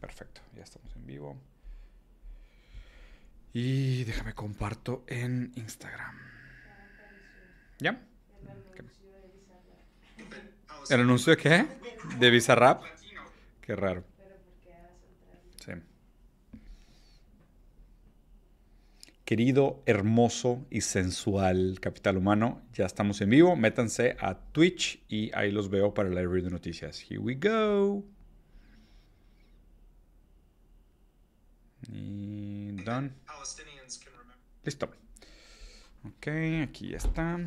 Perfecto, ya estamos en vivo. Y déjame comparto en Instagram. ¿Ya? ¿El anuncio de qué? ¿De VisaRap? Qué raro. Sí. Querido, hermoso y sensual capital humano, ya estamos en vivo. Métanse a Twitch y ahí los veo para el live de noticias. Here we go. Y done. Listo. Ok, aquí ya está.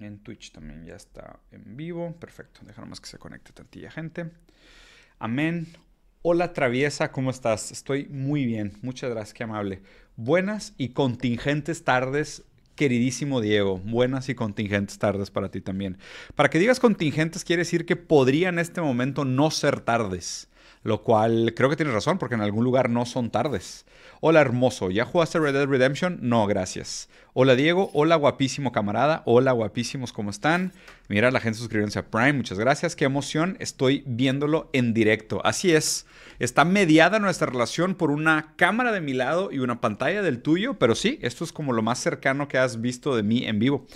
En Twitch también ya está en vivo. Perfecto, dejamos que se conecte tantilla gente. Amén. Hola traviesa, ¿cómo estás? Estoy muy bien. Muchas gracias, qué amable. Buenas y contingentes tardes queridísimo Diego, buenas y contingentes tardes para ti también. Para que digas contingentes quiere decir que podría en este momento no ser tardes lo cual creo que tienes razón, porque en algún lugar no son tardes. Hola hermoso, ¿ya jugaste Red Dead Redemption? No, gracias. Hola Diego, hola guapísimo camarada, hola guapísimos, ¿cómo están? Mira, la gente suscribiéndose a Prime, muchas gracias, qué emoción, estoy viéndolo en directo. Así es, está mediada nuestra relación por una cámara de mi lado y una pantalla del tuyo, pero sí, esto es como lo más cercano que has visto de mí en vivo.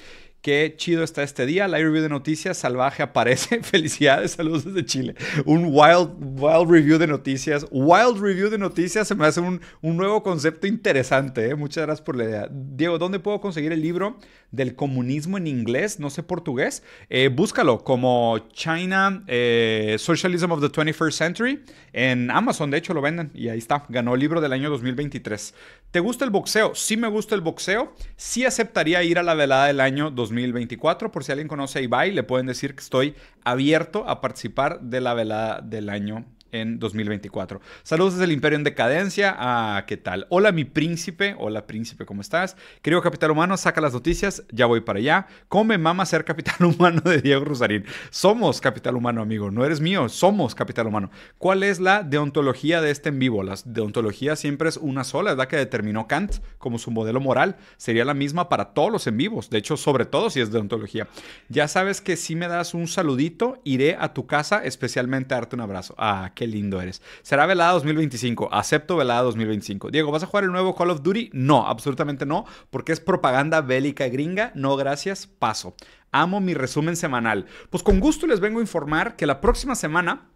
Qué chido está este día. Live review de noticias salvaje aparece. Felicidades, saludos desde Chile. Un wild, wild review de noticias. Wild review de noticias se me hace un, nuevo concepto interesante. ¿eh? Muchas gracias por la idea. Diego, ¿dónde puedo conseguir el libro del comunismo en inglés? No sé portugués. Eh, búscalo como China eh, Socialism of the 21st Century. En Amazon, de hecho, lo venden. Y ahí está. Ganó el libro del año 2023. ¿Te gusta el boxeo? Sí me gusta el boxeo. Sí aceptaría ir a la velada del año 2023. 2024. Por si alguien conoce a Ibai, le pueden decir que estoy abierto a participar de la velada del año en 2024. Saludos desde el Imperio en Decadencia. Ah, ¿qué tal? Hola, mi príncipe. Hola, príncipe, ¿cómo estás? Querido Capital Humano, saca las noticias. Ya voy para allá. Come mama ser Capital Humano de Diego Rusarín. Somos Capital Humano, amigo. No eres mío. Somos Capital Humano. ¿Cuál es la deontología de este en vivo? La deontología siempre es una sola. Es la que determinó Kant como su modelo moral. Sería la misma para todos los en vivos. De hecho, sobre todo si es deontología. Ya sabes que si me das un saludito, iré a tu casa especialmente a darte un abrazo. Ah, qué lindo eres. Será velada 2025. Acepto velada 2025. Diego, ¿vas a jugar el nuevo Call of Duty? No, absolutamente no, porque es propaganda bélica gringa. No, gracias, paso. Amo mi resumen semanal. Pues con gusto les vengo a informar que la próxima semana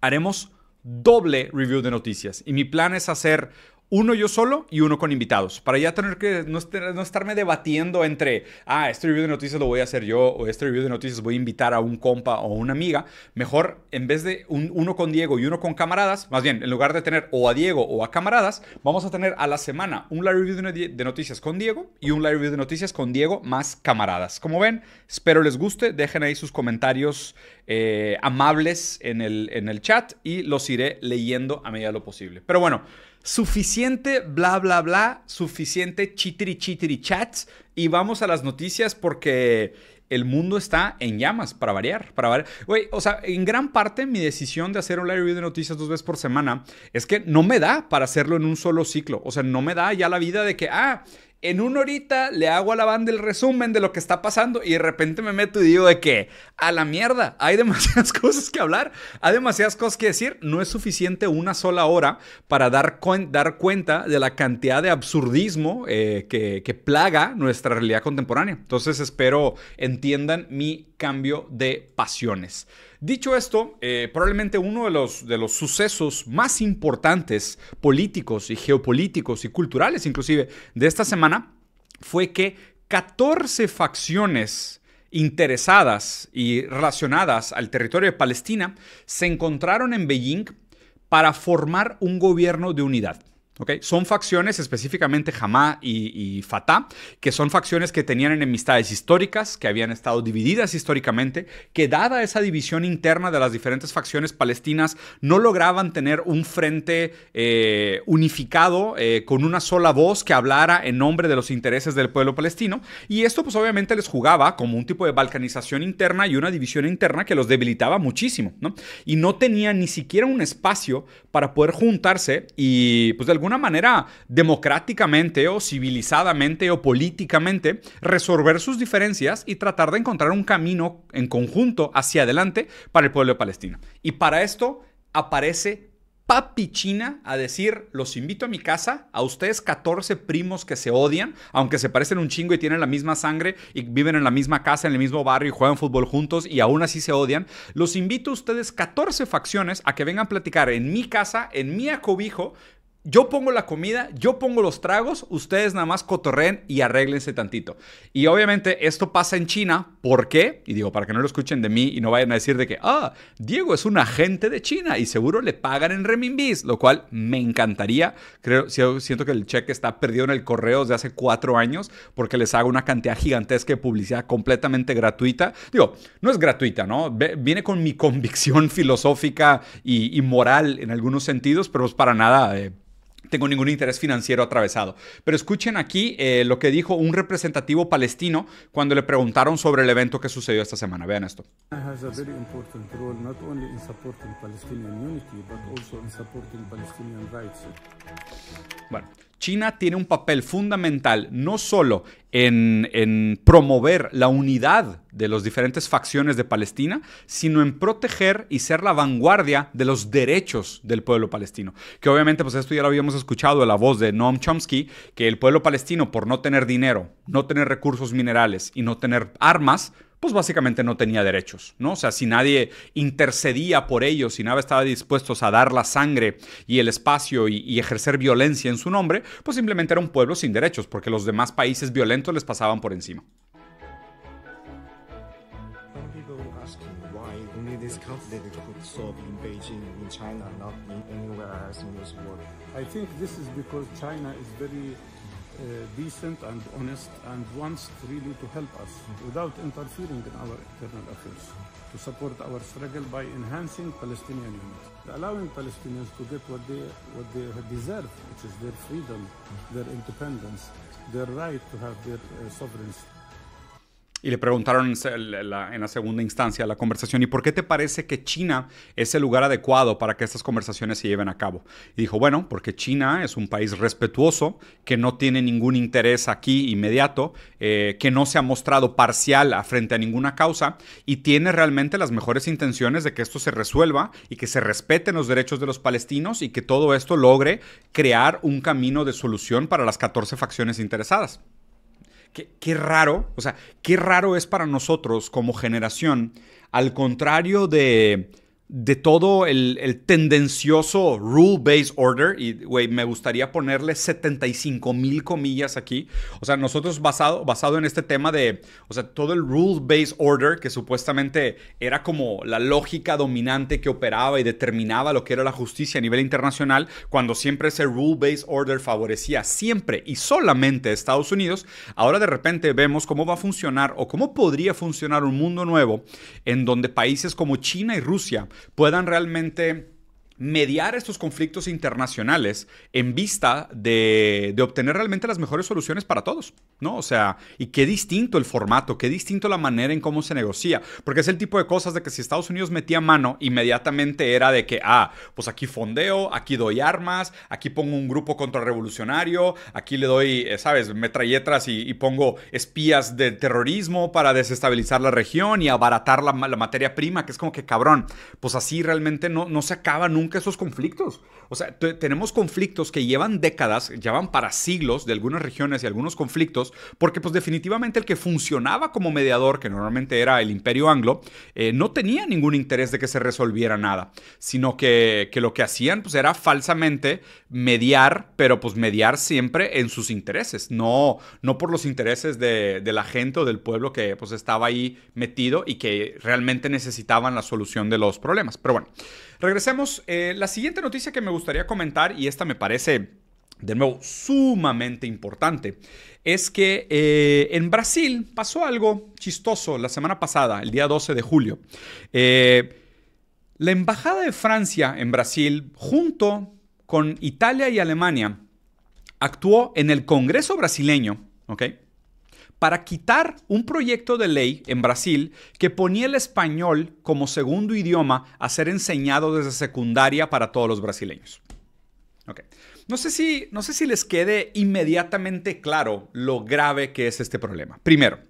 haremos doble review de noticias. Y mi plan es hacer uno yo solo y uno con invitados, para ya tener que no, estarme debatiendo entre, ah, este review de noticias lo voy a hacer yo o este review de noticias voy a invitar a un compa o una amiga. Mejor, en vez de uno con Diego y uno con camaradas, más bien, en lugar de tener o a Diego o a camaradas, vamos a tener a la semana un live review de noticias con Diego y un live review de noticias con Diego más camaradas. Como ven, espero les guste, dejen ahí sus comentarios eh, amables en el, en el chat y los iré leyendo a medida de lo posible. Pero bueno. Suficiente bla bla bla, suficiente chitiri chitiri chats y vamos a las noticias porque el mundo está en llamas para variar, para variar. Güey, o sea, en gran parte mi decisión de hacer un live review de noticias dos veces por semana es que no me da para hacerlo en un solo ciclo. O sea, no me da ya la vida de que, ah, en una horita le hago a la banda el resumen de lo que está pasando y de repente me meto y digo de que a la mierda, hay demasiadas cosas que hablar, hay demasiadas cosas que decir, no es suficiente una sola hora para dar, dar cuenta de la cantidad de absurdismo eh, que, que plaga nuestra realidad contemporánea. Entonces espero entiendan mi cambio de pasiones. Dicho esto, eh, probablemente uno de los, de los sucesos más importantes políticos y geopolíticos y culturales inclusive de esta semana fue que 14 facciones interesadas y relacionadas al territorio de Palestina se encontraron en Beijing para formar un gobierno de unidad. Son facciones, específicamente Hamas y, Fatah, que son facciones que tenían enemistades históricas, que habían estado divididas históricamente, que dada esa división interna de las diferentes facciones palestinas, no lograban tener un frente eh, unificado eh, con una sola voz que hablara en nombre de los intereses del pueblo palestino. Y esto pues obviamente les jugaba como un tipo de balcanización interna y una división interna que los debilitaba muchísimo, ¿no? Y no tenían ni siquiera un espacio para poder juntarse y pues de alguna manera democráticamente o civilizadamente o políticamente resolver sus diferencias y tratar de encontrar un camino en conjunto hacia adelante para el pueblo palestino Y para esto aparece papi China a decir, los invito a mi casa, a ustedes 14 primos que se odian, aunque se parecen un chingo y tienen la misma sangre y viven en la misma casa, en el mismo barrio y juegan fútbol juntos y aún así se odian, los invito a ustedes 14 facciones a que vengan a platicar en mi casa, en mi acobijo, yo pongo la comida, yo pongo los tragos, ustedes nada más cotorreen y arréglense tantito. Y obviamente esto pasa en China, ¿por qué? Y digo, para que no lo escuchen de mí y no vayan a decir de que, ah, Diego es un agente de China y seguro le pagan en Reminbis, lo cual me encantaría. Creo, siento que el cheque está perdido en el correo desde hace cuatro años porque les hago una cantidad gigantesca de publicidad completamente gratuita. Digo, no es gratuita, ¿no? Viene con mi convicción filosófica y, moral en algunos sentidos, pero es para nada... Eh, tengo ningún interés financiero atravesado. Pero escuchen aquí eh, lo que dijo un representativo palestino cuando le preguntaron sobre el evento que sucedió esta semana. Vean esto. Bueno, China tiene un papel fundamental no solo en, promover la unidad de las diferentes facciones de Palestina, sino en proteger y ser la vanguardia de los derechos del pueblo palestino. Que obviamente, pues esto ya lo habíamos escuchado de la voz de Noam Chomsky, que el pueblo palestino, por no tener dinero, no tener recursos minerales y no tener armas, pues básicamente no tenía derechos, ¿no? O sea, si nadie intercedía por ellos, si nadie estaba dispuesto a dar la sangre y el espacio y, ejercer violencia en su nombre, pues simplemente era un pueblo sin derechos, porque los demás países violentos les pasaban por encima. Uh, decent and honest and wants really to help us without interfering in our internal affairs to support our struggle by enhancing Palestinian unity, allowing Palestinians to get what they what they deserve, which is their freedom, their independence, their right to have their uh, sovereignty. y le preguntaron en la, segunda instancia la conversación, ¿y por qué te parece que China es el lugar adecuado para que estas conversaciones se lleven a cabo? Y dijo, bueno, porque China es un país respetuoso, que no tiene ningún interés aquí inmediato, eh, que no se ha mostrado parcial frente a ninguna causa y tiene realmente las mejores intenciones de que esto se resuelva y que se respeten los derechos de los palestinos y que todo esto logre crear un camino de solución para las 14 facciones interesadas. Qué, raro, o sea, qué raro es para nosotros como generación, al contrario de de todo el, tendencioso rule-based order, y me gustaría ponerle 75 mil comillas aquí, o sea, nosotros basado, basado en este tema de, o sea, todo el rule-based order, que supuestamente era como la lógica dominante que operaba y determinaba lo que era la justicia a nivel internacional, cuando siempre ese rule-based order favorecía siempre y solamente a Estados Unidos, ahora de repente vemos cómo va a funcionar o cómo podría funcionar un mundo nuevo en donde países como China y Rusia, puedan realmente mediar estos conflictos internacionales en vista de, obtener realmente las mejores soluciones para todos, ¿no? O sea, y qué distinto el formato, qué distinto la manera en cómo se negocia, porque es el tipo de cosas de que si Estados Unidos metía mano, inmediatamente era de que, ah, pues aquí fondeo, aquí doy armas, aquí pongo un grupo contrarrevolucionario, aquí le doy, eh, ¿sabes?, metralletas y, y pongo espías de terrorismo para desestabilizar la región y abaratar la, la materia prima, que es como que cabrón, pues así realmente no, no se acaba nunca esos conflictos. O sea, tenemos conflictos que llevan décadas, llevan para siglos de algunas regiones y algunos conflictos, porque pues definitivamente el que funcionaba como mediador, que normalmente era el imperio anglo, eh, no tenía ningún interés de que se resolviera nada, sino que, lo que hacían pues era falsamente mediar, pero pues mediar siempre en sus intereses, no, no por los intereses de, de la gente o del pueblo que pues estaba ahí metido y que realmente necesitaban la solución de los problemas. Pero bueno. Regresemos. Eh, la siguiente noticia que me gustaría comentar, y esta me parece, de nuevo, sumamente importante, es que eh, en Brasil pasó algo chistoso la semana pasada, el día 12 de julio. Eh, la Embajada de Francia en Brasil, junto con Italia y Alemania, actuó en el Congreso brasileño, ¿ok? para quitar un proyecto de ley en Brasil que ponía el español como segundo idioma a ser enseñado desde secundaria para todos los brasileños. No, sé si, no sé si les quede inmediatamente claro lo grave que es este problema. Primero,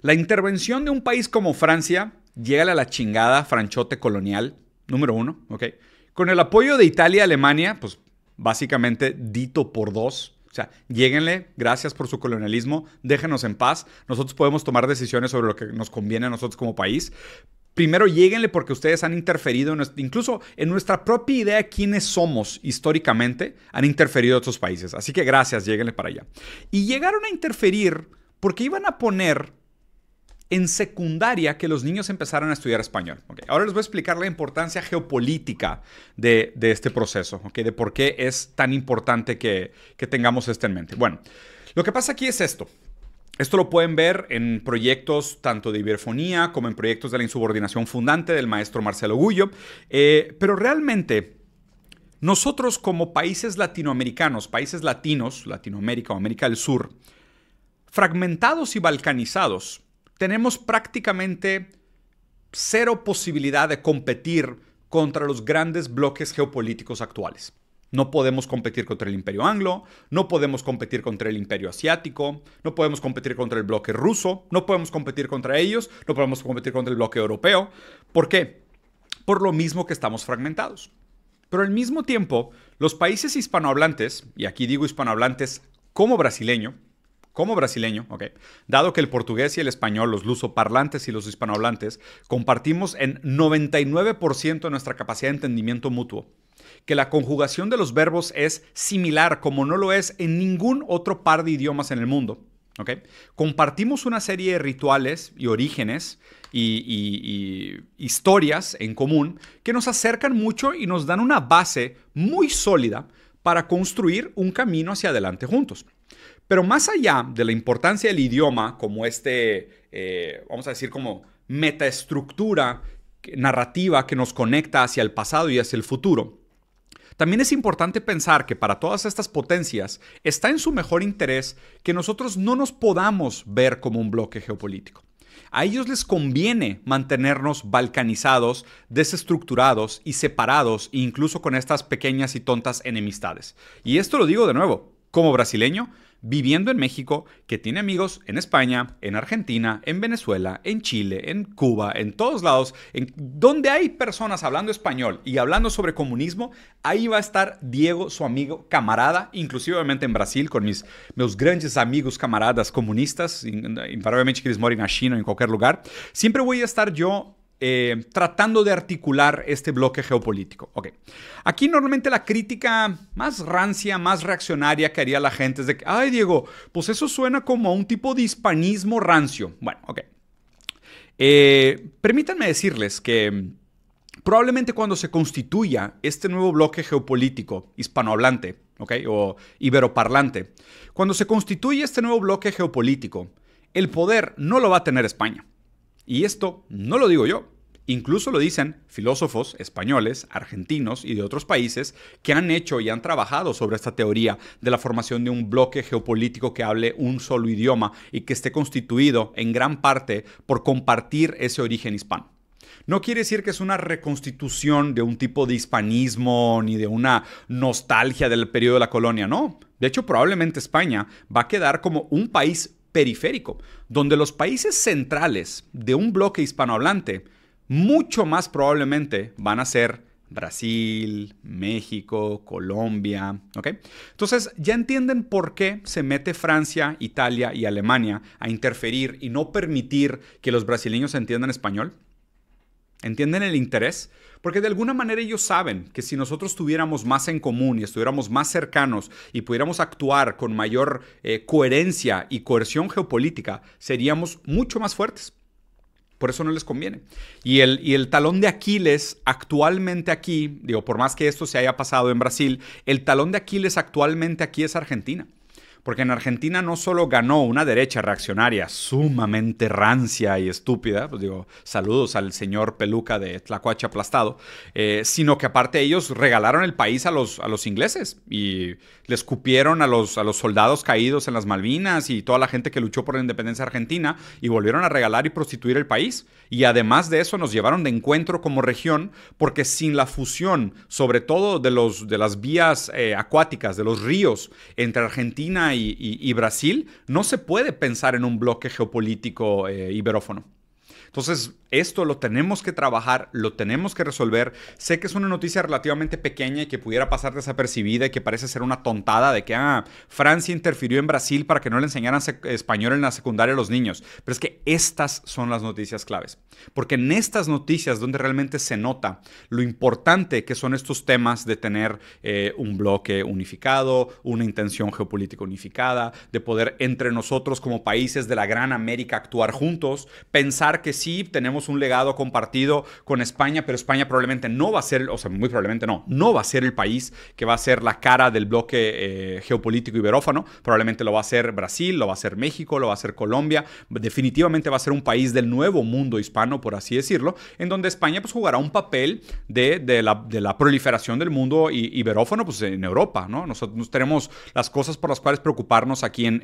la intervención de un país como Francia llega a la chingada franchote colonial, número uno, Con el apoyo de Italia y Alemania, pues básicamente dito por dos. O sea, lléguenle, gracias por su colonialismo, déjenos en paz. Nosotros podemos tomar decisiones sobre lo que nos conviene a nosotros como país. Primero, lléguenle porque ustedes han interferido, incluso en nuestra propia idea de quiénes somos históricamente, han interferido otros países. Así que gracias, lléguenle para allá. Y llegaron a interferir porque iban a poner en secundaria que los niños empezaron a estudiar español. Ahora les voy a explicar la importancia geopolítica de, este proceso, de por qué es tan importante que, tengamos esto en mente. Bueno, lo que pasa aquí es esto. Esto lo pueden ver en proyectos tanto de Iberfonía como en proyectos de la insubordinación fundante del maestro Marcelo Gullo. Eh, pero realmente, nosotros como países latinoamericanos, países latinos, Latinoamérica o América del Sur, fragmentados y balcanizados, tenemos prácticamente cero posibilidad de competir contra los grandes bloques geopolíticos actuales. No podemos competir contra el imperio anglo, no podemos competir contra el imperio asiático, no podemos competir contra el bloque ruso, no podemos competir contra ellos, no podemos competir contra el bloque europeo. ¿Por qué? Por lo mismo que estamos fragmentados. Pero al mismo tiempo, los países hispanohablantes, y aquí digo hispanohablantes como brasileño, como brasileño, dado que el portugués y el español, los lusoparlantes y los hispanohablantes, compartimos en 99% nuestra capacidad de entendimiento mutuo, que la conjugación de los verbos es similar como no lo es en ningún otro par de idiomas en el mundo. Compartimos una serie de rituales y orígenes y, y, historias en común que nos acercan mucho y nos dan una base muy sólida para construir un camino hacia adelante juntos. Pero más allá de la importancia del idioma como este, eh, vamos a decir, como metaestructura narrativa que nos conecta hacia el pasado y hacia el futuro, también es importante pensar que para todas estas potencias está en su mejor interés que nosotros no nos podamos ver como un bloque geopolítico. A ellos les conviene mantenernos balcanizados, desestructurados y separados, incluso con estas pequeñas y tontas enemistades. Y esto lo digo de nuevo, como brasileño, viviendo en México que tiene amigos en España, en Argentina, en Venezuela, en Chile, en Cuba, en todos lados, en donde hay personas hablando español y hablando sobre comunismo, ahí va a estar Diego, su amigo, camarada, inclusivamente en Brasil con mis meus grandes amigos camaradas comunistas, invariablemente que les morir en China o en cualquier lugar. siempre voy a estar yo. Eh, tratando de articular este bloque geopolítico. Aquí normalmente la crítica más rancia, más reaccionaria que haría la gente es de que, ay Diego, pues eso suena como un tipo de hispanismo rancio. Bueno, ok. Eh, permítanme decirles que mm, probablemente cuando se constituya este nuevo bloque geopolítico hispanohablante, ok, o iberoparlante, cuando se constituya este nuevo bloque geopolítico, el poder no lo va a tener España. Y esto no lo digo yo. Incluso lo dicen filósofos españoles, argentinos y de otros países que han hecho y han trabajado sobre esta teoría de la formación de un bloque geopolítico que hable un solo idioma y que esté constituido en gran parte por compartir ese origen hispano. No quiere decir que es una reconstitución de un tipo de hispanismo ni de una nostalgia del periodo de la colonia, no. De hecho, probablemente España va a quedar como un país periférico, donde los países centrales de un bloque hispanohablante mucho más probablemente van a ser Brasil, México, Colombia, ¿ok? Entonces ya entienden por qué se mete Francia, Italia y Alemania a interferir y no permitir que los brasileños entiendan español. ¿Entienden el interés? Porque de alguna manera ellos saben que si nosotros tuviéramos más en común y estuviéramos más cercanos y pudiéramos actuar con mayor eh, coherencia y coerción geopolítica, seríamos mucho más fuertes. Por eso no les conviene. Y el, y el talón de Aquiles actualmente aquí, digo, por más que esto se haya pasado en Brasil, el talón de Aquiles actualmente aquí es Argentina. Porque en Argentina no solo ganó una derecha reaccionaria sumamente rancia y estúpida, pues digo, saludos al señor peluca de Tlacuache aplastado, eh, sino que aparte ellos regalaron el país a los, a los ingleses y le escupieron a los, a los soldados caídos en las Malvinas y toda la gente que luchó por la independencia argentina y volvieron a regalar y prostituir el país. Y además de eso nos llevaron de encuentro como región porque sin la fusión, sobre todo de, los, de las vías eh, acuáticas, de los ríos entre Argentina y, Brasil, no se puede pensar en un bloque geopolítico eh, iberófono. Entonces, esto lo tenemos que trabajar, lo tenemos que resolver. Sé que es una noticia relativamente pequeña y que pudiera pasar desapercibida y que parece ser una tontada de que ah, Francia interfirió en Brasil para que no le enseñaran español en la secundaria a los niños. Pero es que estas son las noticias claves. Porque en estas noticias donde realmente se nota lo importante que son estos temas de tener eh, un bloque unificado, una intención geopolítica unificada, de poder entre nosotros como países de la gran América actuar juntos, pensar que sí tenemos un legado compartido con España, pero España probablemente no va a ser, o sea, muy probablemente no, no va a ser el país que va a ser la cara del bloque eh, geopolítico iberófano. Probablemente lo va a ser Brasil, lo va a ser México, lo va a ser Colombia. Definitivamente va a ser un país del nuevo mundo hispano, por así decirlo, en donde España pues, jugará un papel de, de, la, proliferación del mundo iberófano pues, en Europa. ¿no? Nosotros tenemos las cosas por las cuales preocuparnos aquí en,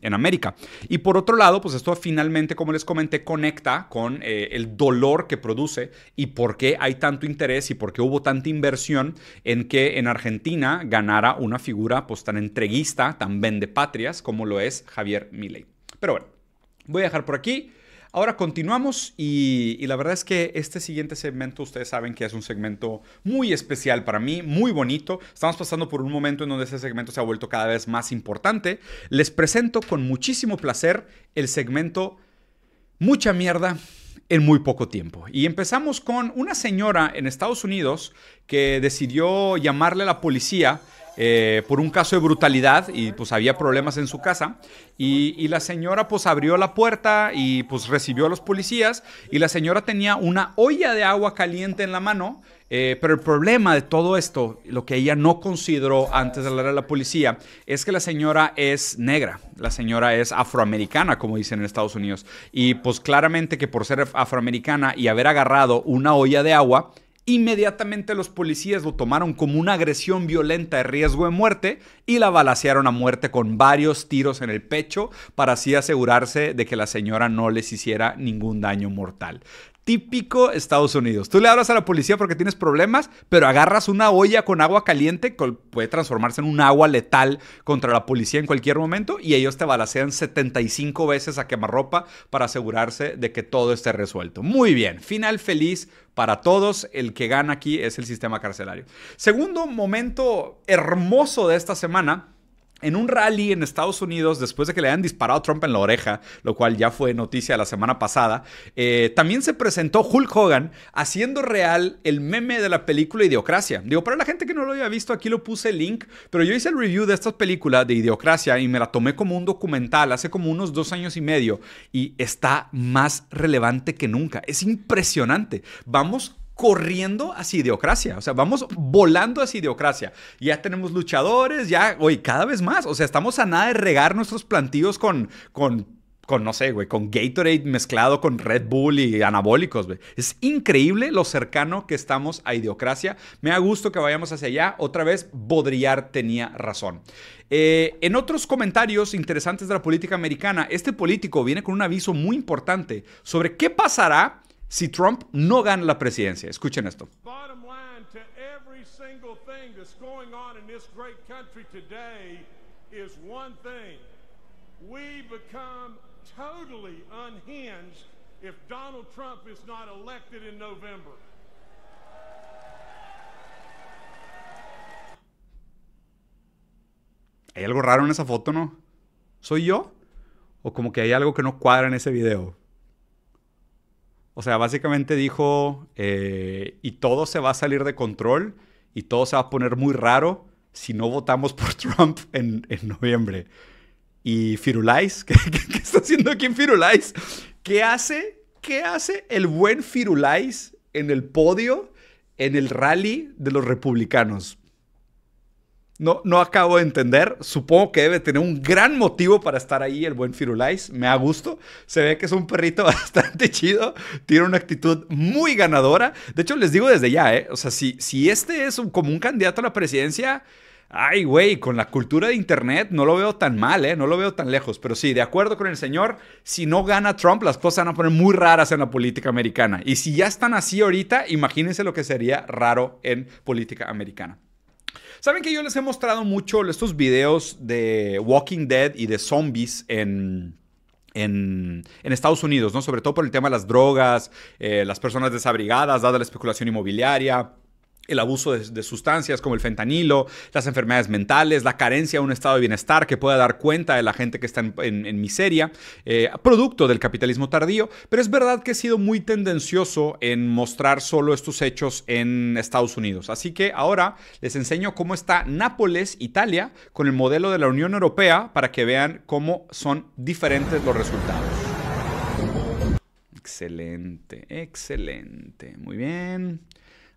en América. Y por otro lado, pues esto finalmente, como les comenté, conecta con eh, el dolor que produce y por qué hay tanto interés y por qué hubo tanta inversión en que en Argentina ganara una figura pues, tan entreguista, tan patrias como lo es Javier Milei. Pero bueno, voy a dejar por aquí. Ahora continuamos y, y, la verdad es que este siguiente segmento, ustedes saben que es un segmento muy especial para mí, muy bonito. Estamos pasando por un momento en donde este segmento se ha vuelto cada vez más importante. Les presento con muchísimo placer el segmento mucha mierda en muy poco tiempo. Y empezamos con una señora en Estados Unidos que decidió llamarle a la policía eh, por un caso de brutalidad y pues había problemas en su casa y, y, la señora pues abrió la puerta y pues recibió a los policías y la señora tenía una olla de agua caliente en la mano eh, pero el problema de todo esto, lo que ella no consideró antes de hablar a la policía, es que la señora es negra, la señora es afroamericana, como dicen en Estados Unidos. Y pues claramente que por ser afroamericana y haber agarrado una olla de agua, Inmediatamente los policías lo tomaron como una agresión violenta de riesgo de muerte y la balacearon a muerte con varios tiros en el pecho para así asegurarse de que la señora no les hiciera ningún daño mortal. Típico Estados Unidos. Tú le hablas a la policía porque tienes problemas, pero agarras una olla con agua caliente que puede transformarse en un agua letal contra la policía en cualquier momento y ellos te balacean 75 veces a quemarropa para asegurarse de que todo esté resuelto. Muy bien, final feliz para todos. El que gana aquí es el sistema carcelario. Segundo momento hermoso de esta semana en un rally en Estados Unidos, después de que le hayan disparado a Trump en la oreja, lo cual ya fue noticia la semana pasada, eh, también se presentó Hulk Hogan haciendo real el meme de la película Idiocracia. Digo, para la gente que no lo había visto, aquí lo puse el link, pero yo hice el review de esta película de Idiocracia y me la tomé como un documental hace como unos dos años y medio y está más relevante que nunca. Es impresionante. Vamos corriendo hacia ideocracia. O sea, vamos volando hacia ideocracia. Ya tenemos luchadores, ya, hoy cada vez más. O sea, estamos a nada de regar nuestros plantillos con, con, no sé, güey, con Gatorade mezclado con Red Bull y anabólicos, güey. Es increíble lo cercano que estamos a ideocracia. Me da gusto que vayamos hacia allá. Otra vez, Bodriar tenía razón. Eh, en otros comentarios interesantes de la política americana, este político viene con un aviso muy importante sobre qué pasará si Trump no gana la presidencia. Escuchen esto. Hay algo raro en esa foto, ¿no? ¿Soy yo? ¿O como que hay algo que no cuadra en ese video? O sea, básicamente dijo, eh, y todo se va a salir de control y todo se va a poner muy raro si no votamos por Trump en, noviembre. Y Firulais, ¿qué, está haciendo aquí en Firulais? ¿Qué hace? ¿Qué hace el buen Firulais en el podio, en el rally de los republicanos? no, acabo de entender. Supongo que debe tener un gran motivo para estar ahí el buen Firulais. Me ha gusto. Se ve que es un perrito bastante chido. Tiene una actitud muy ganadora. De hecho, les digo desde ya, ¿eh? O sea, si, si este es un, como un candidato a la presidencia... Ay, güey, con la cultura de Internet no lo veo tan mal, ¿eh? No lo veo tan lejos. Pero sí, de acuerdo con el señor, si no gana Trump, las cosas van a poner muy raras en la política americana. Y si ya están así ahorita, imagínense lo que sería raro en política americana. Saben que yo les he mostrado mucho estos videos de Walking Dead y de zombies en, Estados Unidos, ¿no? Sobre todo por el tema de las drogas, eh, las personas desabrigadas, dada la especulación inmobiliaria el abuso de, sustancias como el fentanilo, las enfermedades mentales, la carencia de un estado de bienestar que pueda dar cuenta de la gente que está en, miseria, eh, producto del capitalismo tardío, pero es verdad que he sido muy tendencioso en mostrar solo estos hechos en Estados Unidos. Así que ahora les enseño cómo está Nápoles, Italia, con el modelo de la Unión Europea para que vean cómo son diferentes los resultados. Excelente, excelente. Muy bien.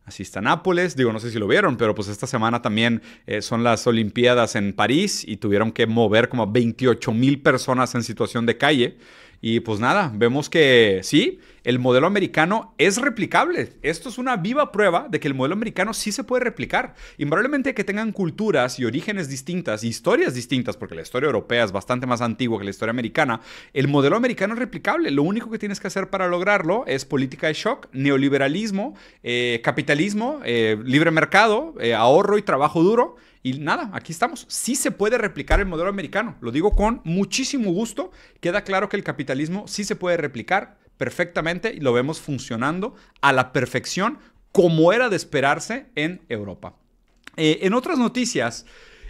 Así está Nápoles, digo, no sé si lo vieron, pero pues esta semana también eh, son las Olimpiadas en París y tuvieron que mover como 28 mil personas en situación de calle. Y pues nada, vemos que sí, el modelo americano es replicable. Esto es una viva prueba de que el modelo americano sí se puede replicar. Invariablemente que tengan culturas y orígenes distintas, historias distintas, porque la historia europea es bastante más antigua que la historia americana, el modelo americano es replicable. Lo único que tienes que hacer para lograrlo es política de shock, neoliberalismo, eh, capitalismo, eh, libre mercado, eh, ahorro y trabajo duro. Y nada, aquí estamos. Sí se puede replicar el modelo americano. Lo digo con muchísimo gusto. Queda claro que el capitalismo sí se puede replicar perfectamente y lo vemos funcionando a la perfección como era de esperarse en Europa. Eh, en otras noticias,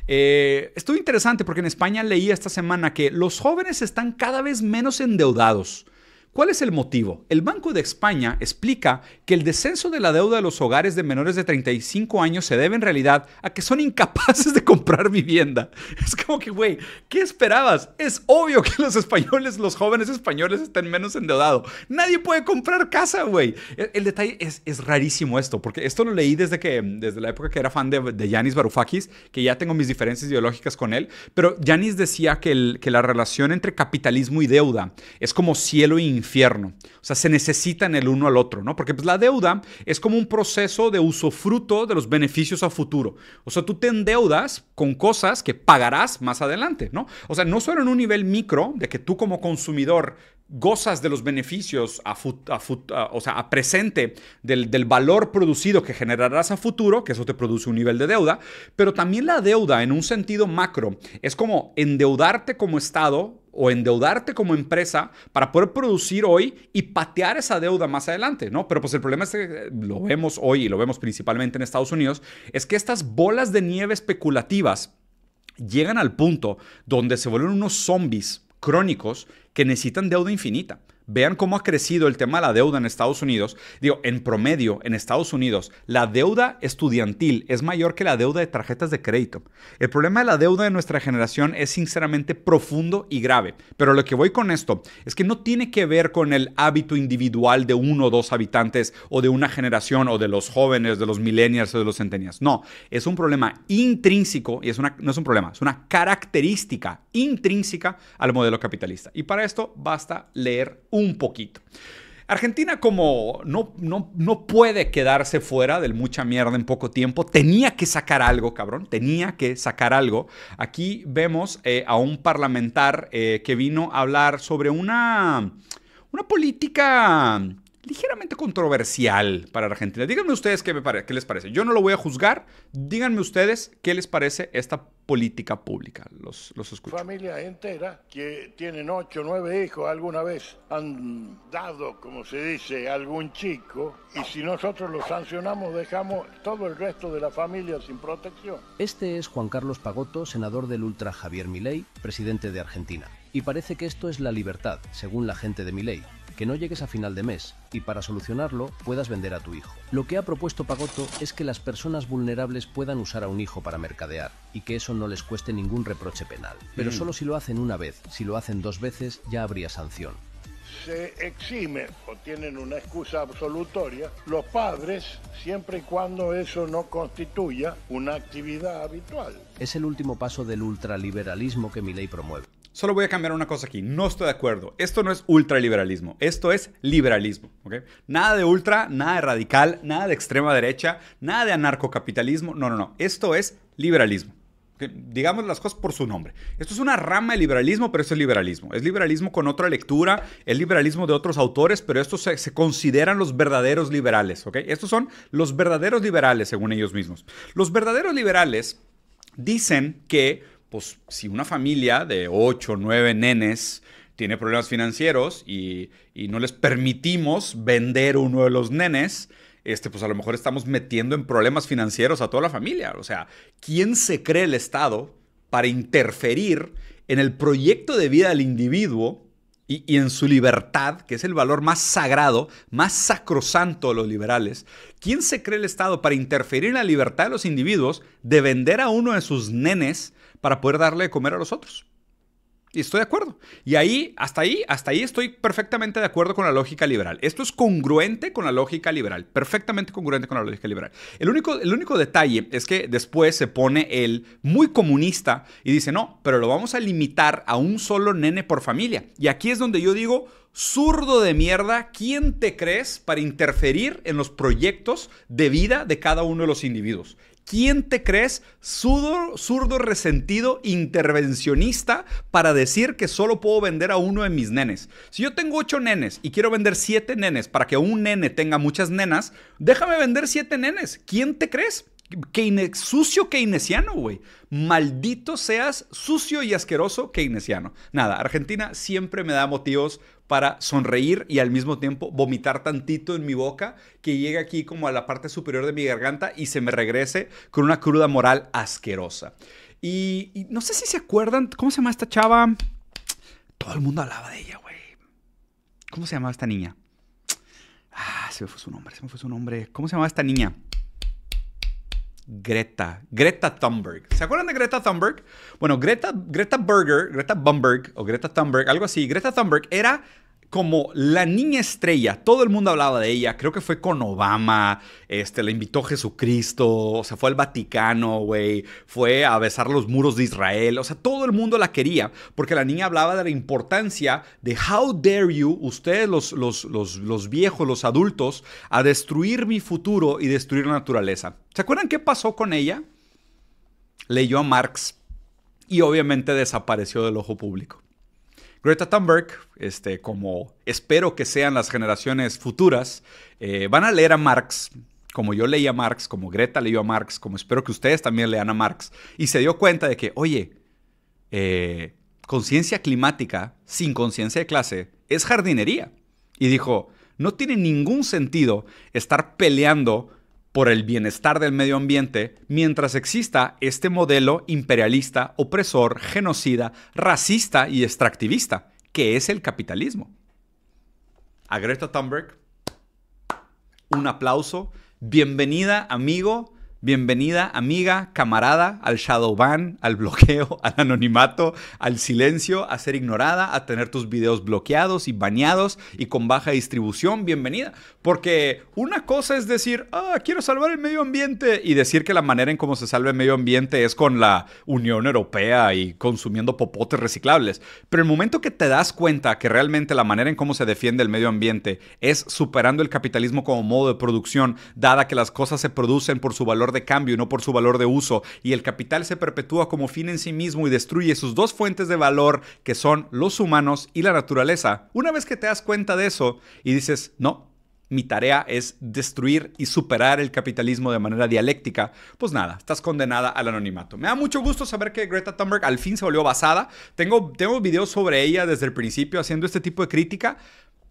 eh, estuvo interesante porque en España leí esta semana que los jóvenes están cada vez menos endeudados. ¿Cuál es el motivo? El Banco de España explica que el descenso de la deuda de los hogares de menores de 35 años se debe en realidad a que son incapaces de comprar vivienda. Es como que, güey, ¿qué esperabas? Es obvio que los españoles, los jóvenes españoles estén menos endeudados. Nadie puede comprar casa, güey. El, detalle es, es, rarísimo esto, porque esto lo leí desde, que, desde la época que era fan de, Yanis Varoufakis, que ya tengo mis diferencias ideológicas con él, pero Yanis decía que, el, que la relación entre capitalismo y deuda es como cielo y infierno infierno. O sea, se necesitan el uno al otro, ¿no? Porque pues, la deuda es como un proceso de usufruto de los beneficios a futuro. O sea, tú te endeudas con cosas que pagarás más adelante, ¿no? O sea, no solo en un nivel micro de que tú como consumidor gozas de los beneficios a, presente del, valor producido que generarás a futuro, que eso te produce un nivel de deuda, pero también la deuda en un sentido macro es como endeudarte como Estado o endeudarte como empresa para poder producir hoy y patear esa deuda más adelante, ¿no? Pero pues el problema es que eh, lo vemos hoy y lo vemos principalmente en Estados Unidos, es que estas bolas de nieve especulativas llegan al punto donde se vuelven unos zombies crónicos que necesitan deuda infinita. Vean cómo ha crecido el tema de la deuda en Estados Unidos. Digo, en promedio, en Estados Unidos, la deuda estudiantil es mayor que la deuda de tarjetas de crédito. El problema de la deuda de nuestra generación es sinceramente profundo y grave. Pero lo que voy con esto es que no tiene que ver con el hábito individual de uno o dos habitantes o de una generación o de los jóvenes, de los millennials o de los centenios No, es un problema intrínseco y es una, no es un problema, es una característica intrínseca al modelo capitalista. Y para esto basta leer un poquito. Argentina como no, no, puede quedarse fuera del mucha mierda en poco tiempo, tenía que sacar algo, cabrón, tenía que sacar algo. Aquí vemos eh, a un parlamentar eh, que vino a hablar sobre una, una política ligeramente controversial para Argentina. Díganme ustedes qué, me qué les parece. Yo no lo voy a juzgar. Díganme ustedes qué les parece esta política pública. Los, los escucho. Familias enteras que tienen ocho nueve hijos alguna vez han dado, como se dice, algún chico y si nosotros lo sancionamos dejamos todo el resto de la familia sin protección. Este es Juan Carlos Pagotto, senador del ultra Javier Milei, presidente de Argentina. Y parece que esto es la libertad, según la gente de Milei que no llegues a final de mes y para solucionarlo puedas vender a tu hijo. Lo que ha propuesto Pagotto es que las personas vulnerables puedan usar a un hijo para mercadear y que eso no les cueste ningún reproche penal. Pero mm. solo si lo hacen una vez, si lo hacen dos veces ya habría sanción se exime o tienen una excusa absolutoria los padres siempre y cuando eso no constituya una actividad habitual. Es el último paso del ultraliberalismo que mi ley promueve. Solo voy a cambiar una cosa aquí. No estoy de acuerdo. Esto no es ultraliberalismo. Esto es liberalismo. Nada de ultra, nada de radical, nada de extrema derecha, nada de anarcocapitalismo. No, no, no. Esto es liberalismo. Digamos las cosas por su nombre. Esto es una rama de liberalismo, pero esto es liberalismo. Es liberalismo con otra lectura, el liberalismo de otros autores, pero estos se, consideran los verdaderos liberales. Estos son los verdaderos liberales, según ellos mismos. Los verdaderos liberales dicen que pues si una familia de o nueve nenes tiene problemas financieros y, no les permitimos vender uno de los nenes, este, pues a lo mejor estamos metiendo en problemas financieros a toda la familia. O sea, ¿quién se cree el Estado para interferir en el proyecto de vida del individuo y, y en su libertad, que es el valor más sagrado, más sacrosanto de los liberales? ¿Quién se cree el Estado para interferir en la libertad de los individuos de vender a uno de sus nenes para poder darle de comer a los otros. Y estoy de acuerdo. Y ahí, hasta ahí, hasta ahí estoy perfectamente de acuerdo con la lógica liberal. Esto es congruente con la lógica liberal, perfectamente congruente con la lógica liberal. El único, el único detalle es que después se pone el muy comunista y dice, no, pero lo vamos a limitar a un solo nene por familia. Y aquí es donde yo digo, zurdo de mierda, ¿quién te crees para interferir en los proyectos de vida de cada uno de los individuos? ¿Quién te crees, Sudo, zurdo resentido, intervencionista, para decir que solo puedo vender a uno de mis nenes? Si yo tengo ocho nenes y quiero vender siete nenes para que un nene tenga muchas nenas, déjame vender siete nenes. ¿Quién te crees? sucio keynesiano, güey. Maldito seas sucio y asqueroso keynesiano. Nada, Argentina siempre me da motivos para sonreír y al mismo tiempo vomitar tantito en mi boca que llegue aquí como a la parte superior de mi garganta y se me regrese con una cruda moral asquerosa. Y, y no sé si se acuerdan, ¿cómo se llama esta chava? Todo el mundo hablaba de ella, güey. ¿Cómo se llamaba esta niña? Ah, se me fue su nombre, se me fue su nombre. ¿Cómo se llamaba esta niña? Greta, Greta Thunberg. ¿Se acuerdan de Greta Thunberg? Bueno, Greta, Greta Burger, Greta Bumberg o Greta Thunberg, algo así. Greta Thunberg era como la niña estrella. Todo el mundo hablaba de ella. Creo que fue con Obama. Este, la invitó Jesucristo. O sea, fue al Vaticano, güey. Fue a besar los muros de Israel. O sea, todo el mundo la quería. Porque la niña hablaba de la importancia de how dare you, ustedes los, los, los viejos, los adultos, a destruir mi futuro y destruir la naturaleza. ¿Se acuerdan qué pasó con ella? Leyó a Marx y obviamente desapareció del ojo público. Greta Thunberg, este, como espero que sean las generaciones futuras, eh, van a leer a Marx, como yo leía a Marx, como Greta leyó a Marx, como espero que ustedes también lean a Marx, y se dio cuenta de que, oye, eh, conciencia climática sin conciencia de clase es jardinería. Y dijo, no tiene ningún sentido estar peleando por el bienestar del medio ambiente mientras exista este modelo imperialista, opresor, genocida, racista y extractivista, que es el capitalismo. A Greta Thunberg, un aplauso. Bienvenida, amigo, Bienvenida, amiga, camarada, al shadow ban, al bloqueo, al anonimato, al silencio, a ser ignorada, a tener tus videos bloqueados y bañados y con baja distribución. Bienvenida. Porque una cosa es decir, ah, quiero salvar el medio ambiente y decir que la manera en cómo se salva el medio ambiente es con la Unión Europea y consumiendo popotes reciclables. Pero el momento que te das cuenta que realmente la manera en cómo se defiende el medio ambiente es superando el capitalismo como modo de producción, dada que las cosas se producen por su valor de cambio y no por su valor de uso, y el capital se perpetúa como fin en sí mismo y destruye sus dos fuentes de valor, que son los humanos y la naturaleza, una vez que te das cuenta de eso y dices, no, mi tarea es destruir y superar el capitalismo de manera dialéctica, pues nada, estás condenada al anonimato. Me da mucho gusto saber que Greta Thunberg al fin se volvió basada. Tengo, tengo videos sobre ella desde el principio haciendo este tipo de crítica,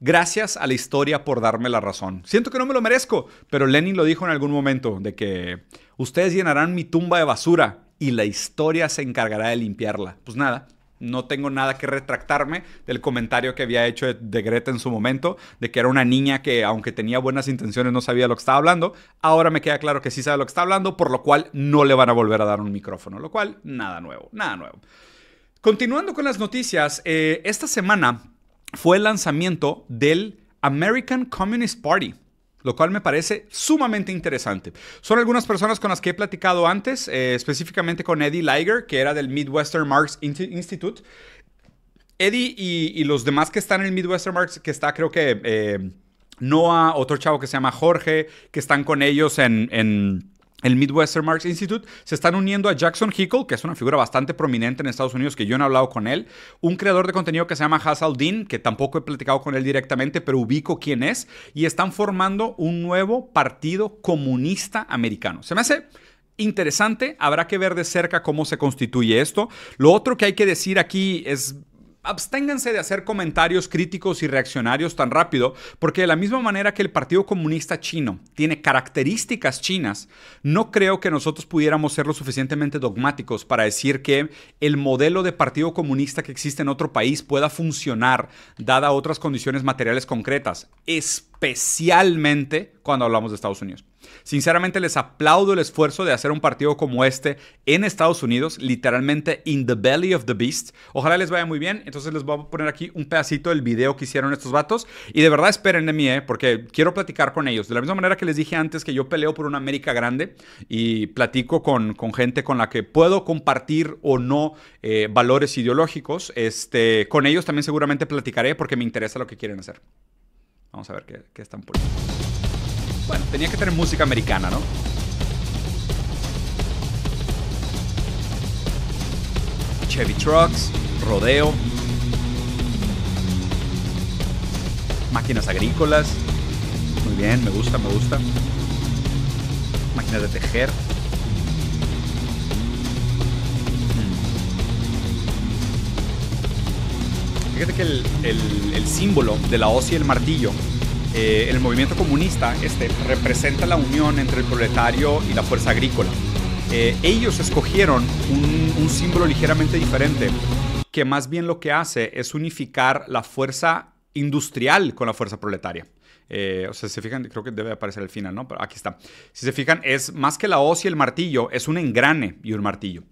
Gracias a la historia por darme la razón. Siento que no me lo merezco, pero Lenin lo dijo en algún momento, de que ustedes llenarán mi tumba de basura y la historia se encargará de limpiarla. Pues nada, no tengo nada que retractarme del comentario que había hecho de Greta en su momento, de que era una niña que aunque tenía buenas intenciones no sabía lo que estaba hablando. Ahora me queda claro que sí sabe lo que está hablando, por lo cual no le van a volver a dar un micrófono, lo cual nada nuevo, nada nuevo. Continuando con las noticias, eh, esta semana fue el lanzamiento del American Communist Party lo cual me parece sumamente interesante. Son algunas personas con las que he platicado antes, eh, específicamente con Eddie Liger, que era del Midwestern Marx Institute. Eddie y, los demás que están en el Midwestern Marx, que está creo que eh, Noah, otro chavo que se llama Jorge, que están con ellos en el Midwestern Marx Institute, se están uniendo a Jackson Hickle, que es una figura bastante prominente en Estados Unidos, que yo no he hablado con él, un creador de contenido que se llama Hassel Dean, que tampoco he platicado con él directamente, pero ubico quién es, y están formando un nuevo partido comunista americano. Se me hace interesante, habrá que ver de cerca cómo se constituye esto. Lo otro que hay que decir aquí es absténganse de hacer comentarios críticos y reaccionarios tan rápido, porque de la misma manera que el Partido Comunista Chino tiene características chinas, no creo que nosotros pudiéramos ser lo suficientemente dogmáticos para decir que el modelo de Partido Comunista que existe en otro país pueda funcionar dada otras condiciones materiales concretas, especialmente cuando hablamos de Estados Unidos. Sinceramente les aplaudo el esfuerzo de hacer un partido como este en Estados Unidos, literalmente in the belly of the beast. Ojalá les vaya muy bien. Entonces les voy a poner aquí un pedacito del video que hicieron estos vatos. Y de verdad esperen de mí, ¿eh? porque quiero platicar con ellos. De la misma manera que les dije antes que yo peleo por una América grande y platico con, con gente con la que puedo compartir o no eh, valores ideológicos. Este, con ellos también seguramente platicaré porque me interesa lo que quieren hacer. Vamos a ver qué, están por bueno, tenía que tener música americana, ¿no? Chevy Trucks, Rodeo, máquinas agrícolas. Muy bien, me gusta, me gusta. Máquinas de tejer. Hmm. Fíjate que el, símbolo de la hoz y el martillo eh, el movimiento comunista este, representa la unión entre el proletario y la fuerza agrícola. Eh, ellos escogieron un, símbolo ligeramente diferente, que más bien lo que hace es unificar la fuerza industrial con la fuerza proletaria. Eh, o sea, si se fijan, creo que debe aparecer al final, ¿no? Pero aquí está. Si se fijan, es más que la hoz y el martillo, es un engrane y un martillo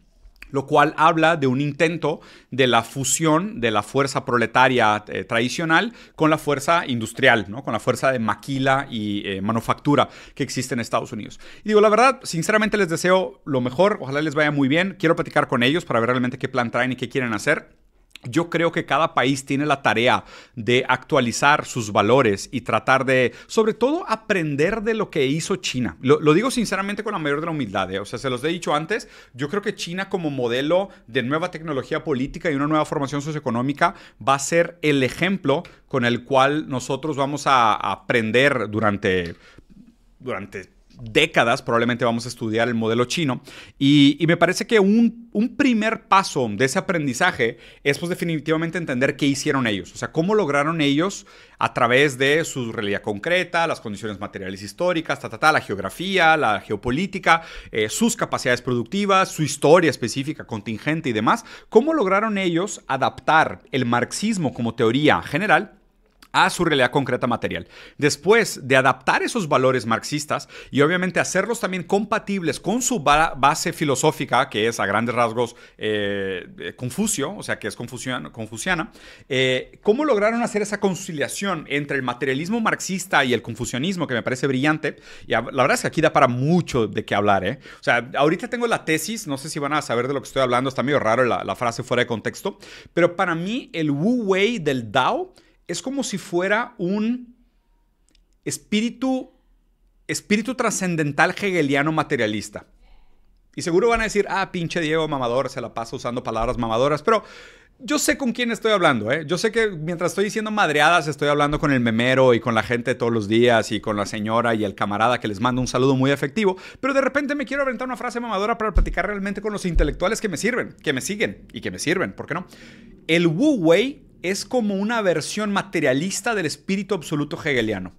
lo cual habla de un intento de la fusión de la fuerza proletaria eh, tradicional con la fuerza industrial, ¿no? con la fuerza de maquila y eh, manufactura que existe en Estados Unidos. Y digo, la verdad, sinceramente les deseo lo mejor, ojalá les vaya muy bien, quiero platicar con ellos para ver realmente qué plan traen y qué quieren hacer. Yo creo que cada país tiene la tarea de actualizar sus valores y tratar de, sobre todo, aprender de lo que hizo China. Lo, digo sinceramente con la mayor de la humildad. ¿eh? O sea, se los he dicho antes, yo creo que China como modelo de nueva tecnología política y una nueva formación socioeconómica va a ser el ejemplo con el cual nosotros vamos a aprender durante, durante décadas probablemente vamos a estudiar el modelo chino y, me parece que un, primer paso de ese aprendizaje es pues definitivamente entender qué hicieron ellos, o sea, cómo lograron ellos a través de su realidad concreta, las condiciones materiales históricas, ta, la geografía, la geopolítica, eh, sus capacidades productivas, su historia específica, contingente y demás, cómo lograron ellos adaptar el marxismo como teoría general a su realidad concreta material. Después de adaptar esos valores marxistas y obviamente hacerlos también compatibles con su base filosófica, que es a grandes rasgos eh, Confucio, o sea, que es confuciana, eh, ¿cómo lograron hacer esa conciliación entre el materialismo marxista y el confucianismo, que me parece brillante? Y la verdad es que aquí da para mucho de qué hablar, ¿eh? O sea, ahorita tengo la tesis, no sé si van a saber de lo que estoy hablando, está medio raro la, la frase fuera de contexto, pero para mí el Wu Wei del Dao, es como si fuera un espíritu, espíritu trascendental hegeliano materialista. Y seguro van a decir, ah, pinche Diego mamador, se la pasa usando palabras mamadoras, pero yo sé con quién estoy hablando, ¿eh? Yo sé que mientras estoy diciendo madreadas, estoy hablando con el memero y con la gente todos los días y con la señora y el camarada que les mando un saludo muy efectivo, pero de repente me quiero aventar una frase mamadora para platicar realmente con los intelectuales que me sirven, que me siguen y que me sirven, ¿por qué no? El Wu Wei es como una versión materialista del espíritu absoluto hegeliano.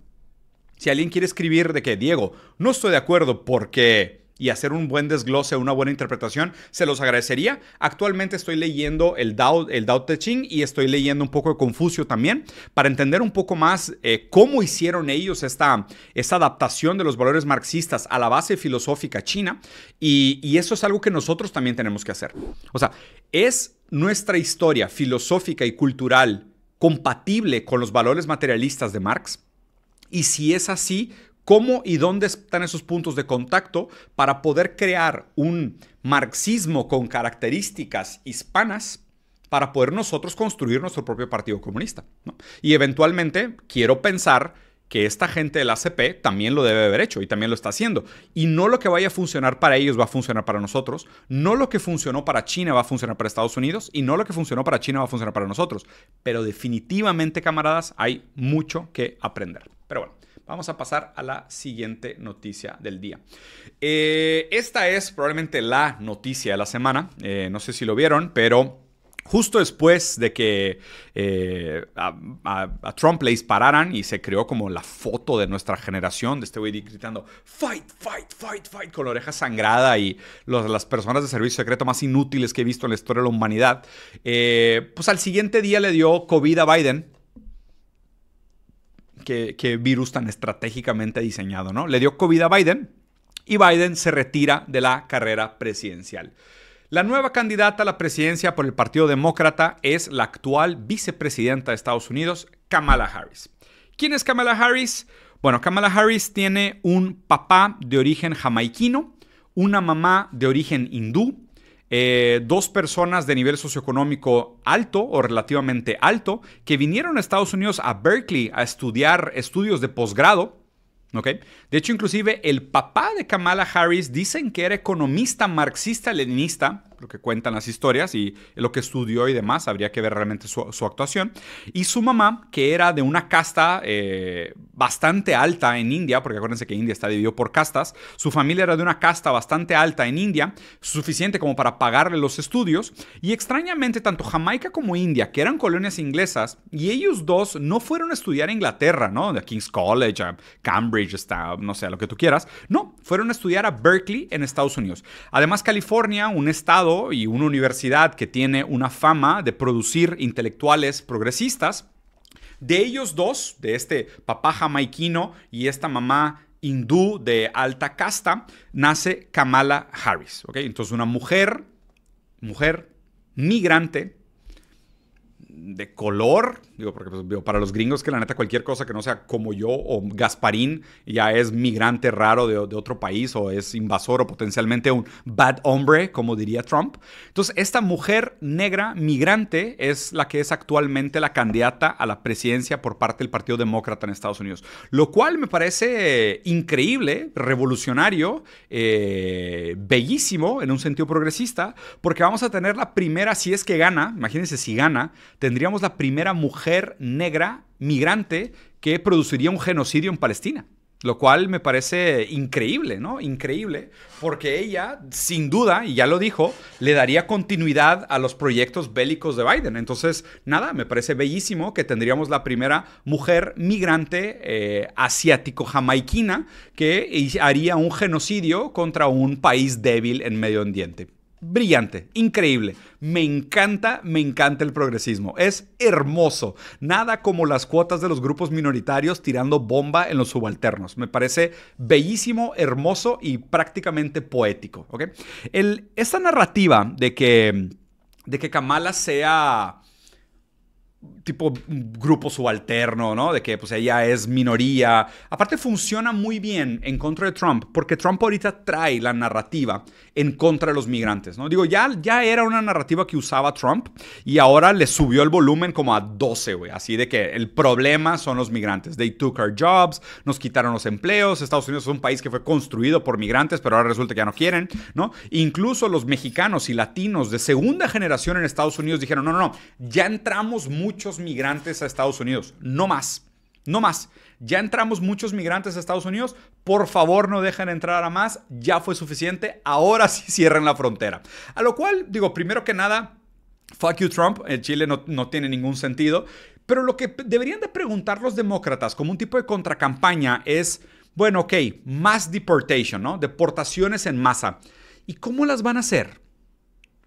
Si alguien quiere escribir de que, Diego, no estoy de acuerdo porque... y hacer un buen desglose, una buena interpretación, se los agradecería. Actualmente estoy leyendo el Dao, el Te Ching y estoy leyendo un poco de Confucio también para entender un poco más eh, cómo hicieron ellos esta, esta, adaptación de los valores marxistas a la base filosófica china. Y, y eso es algo que nosotros también tenemos que hacer. O sea, es nuestra historia filosófica y cultural compatible con los valores materialistas de Marx? Y si es así, ¿cómo y dónde están esos puntos de contacto para poder crear un marxismo con características hispanas para poder nosotros construir nuestro propio Partido Comunista? Y eventualmente quiero pensar que esta gente del ACP también lo debe haber hecho y también lo está haciendo. Y no lo que vaya a funcionar para ellos va a funcionar para nosotros, no lo que funcionó para China va a funcionar para Estados Unidos y no lo que funcionó para China va a funcionar para nosotros. Pero definitivamente, camaradas, hay mucho que aprender. Pero bueno. Vamos a pasar a la siguiente noticia del día. Eh, esta es probablemente la noticia de la semana. Eh, no sé si lo vieron, pero Justo después de que eh, a, Trump le dispararan y se creó como la foto de nuestra generación, de este güey gritando, fight, fight, fight, fight, con la oreja sangrada y las personas de servicio secreto más inútiles que he visto en la historia de la humanidad, eh, pues al siguiente día le dio COVID a Biden. que virus tan estratégicamente diseñado, ¿no? Le dio COVID a Biden y Biden se retira de la carrera presidencial. La nueva candidata a la presidencia por el Partido Demócrata es la actual vicepresidenta de Estados Unidos, Kamala Harris. ¿Quién es Kamala Harris? Bueno, Kamala Harris tiene un papá de origen jamaiquino, una mamá de origen hindú, eh, dos personas de nivel socioeconómico alto o relativamente alto que vinieron a Estados Unidos a Berkeley a estudiar estudios de posgrado de hecho, inclusive el papá de Kamala Harris dicen que era economista marxista-leninista que cuentan las historias y lo que estudió y demás, habría que ver realmente su, actuación. Y su mamá, que era de una casta eh, bastante alta en India, porque acuérdense que India está dividido por castas, su familia era de una casta bastante alta en India, suficiente como para pagarle los estudios, y extrañamente tanto Jamaica como India, que eran colonias inglesas, y ellos dos no fueron a estudiar a Inglaterra, ¿no? De King's College, a Cambridge, está no sé, lo que tú quieras, no, fueron a estudiar a Berkeley en Estados Unidos. Además, California, un estado y una universidad que tiene una fama de producir intelectuales progresistas, de ellos dos, de este papá jamaiquino y esta mamá hindú de alta casta, nace Kamala Harris. Entonces una mujer, mujer migrante, de color, digo, porque pues, para los gringos que la neta cualquier cosa que no sea como yo o Gasparín ya es migrante raro de, otro país o es invasor o potencialmente un bad hombre, como diría Trump. Entonces, esta mujer negra migrante es la que es actualmente la candidata a la presidencia por parte del Partido Demócrata en Estados Unidos, lo cual me parece eh, increíble, revolucionario, eh, bellísimo en un sentido progresista, porque vamos a tener la primera, si es que gana, imagínense si gana, tendrá tendríamos la primera mujer negra migrante que produciría un genocidio en Palestina. Lo cual me parece increíble, ¿no? Increíble, porque ella, sin duda, y ya lo dijo, le daría continuidad a los proyectos bélicos de Biden. Entonces, nada, me parece bellísimo que tendríamos la primera mujer migrante eh, asiático-jamaiquina que haría un genocidio contra un país débil en medio ambiente brillante, increíble. Me encanta, me encanta el progresismo. Es hermoso. Nada como las cuotas de los grupos minoritarios tirando bomba en los subalternos. Me parece bellísimo, hermoso y prácticamente poético. esta narrativa de que, de que Kamala sea tipo grupo subalterno, ¿no? De que pues ella es minoría. Aparte funciona muy bien en contra de Trump, porque Trump ahorita trae la narrativa en contra de los migrantes, ¿no? Digo, ya, ya era una narrativa que usaba Trump y ahora le subió el volumen como a 12, güey. Así de que el problema son los migrantes. They took our jobs, nos quitaron los empleos. Estados Unidos es un país que fue construido por migrantes, pero ahora resulta que ya no quieren, ¿no? Incluso los mexicanos y latinos de segunda generación en Estados Unidos dijeron, no, no, no, ya entramos muchos migrantes a Estados Unidos. No más. No más. Ya entramos muchos migrantes a Estados Unidos. Por favor, no dejen entrar a más. Ya fue suficiente. Ahora sí cierren la frontera. A lo cual, digo, primero que nada, fuck you Trump. Chile no, tiene ningún sentido. Pero lo que deberían de preguntar los demócratas como un tipo de contracampaña es, bueno, ok, más deportation, ¿no? Deportaciones en masa. ¿Y cómo las van a hacer?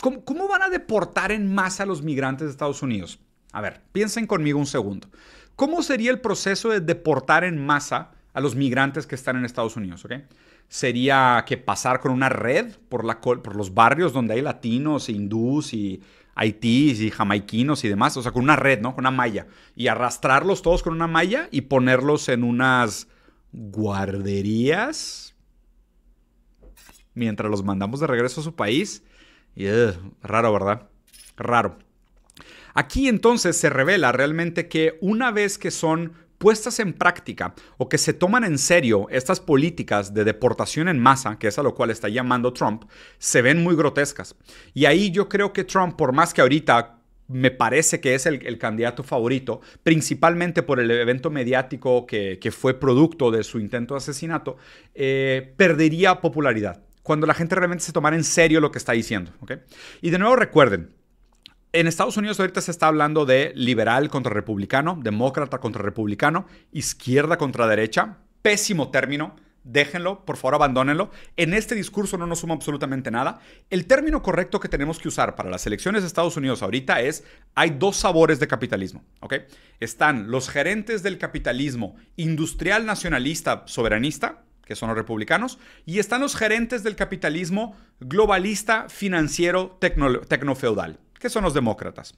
¿Cómo, ¿Cómo, van a deportar en masa a los migrantes de Estados Unidos? A ver, piensen conmigo un segundo. ¿Cómo sería el proceso de deportar en masa a los migrantes que están en Estados Unidos? Sería que pasar con una red por, los barrios donde hay latinos, hindús y haitíes y jamaiquinos y demás, o sea, con una red, ¿no? Con una malla. Y arrastrarlos todos con una malla y ponerlos en unas guarderías mientras los mandamos de regreso a su país. raro, ¿verdad? Raro. Aquí entonces se revela realmente que una vez que son puestas en práctica o que se toman en serio estas políticas de deportación en masa, que es a lo cual está llamando Trump, se ven muy grotescas. Y ahí yo creo que Trump, por más que ahorita me parece que es el, candidato favorito, principalmente por el evento mediático que, fue producto de su intento de asesinato, eh, perdería popularidad cuando la gente realmente se tomara en serio lo que está diciendo. Y de nuevo recuerden, en Estados Unidos ahorita se está hablando de liberal contra republicano, demócrata contra republicano, izquierda contra derecha. Pésimo término. Déjenlo, por favor, abandónenlo. En este discurso no nos suma absolutamente nada. El término correcto que tenemos que usar para las elecciones de Estados Unidos ahorita es hay dos sabores de capitalismo, ¿ok? Están los gerentes del capitalismo industrial nacionalista soberanista, que son los republicanos, y están los gerentes del capitalismo globalista, financiero, tecnofeudal. ¿Qué son los demócratas.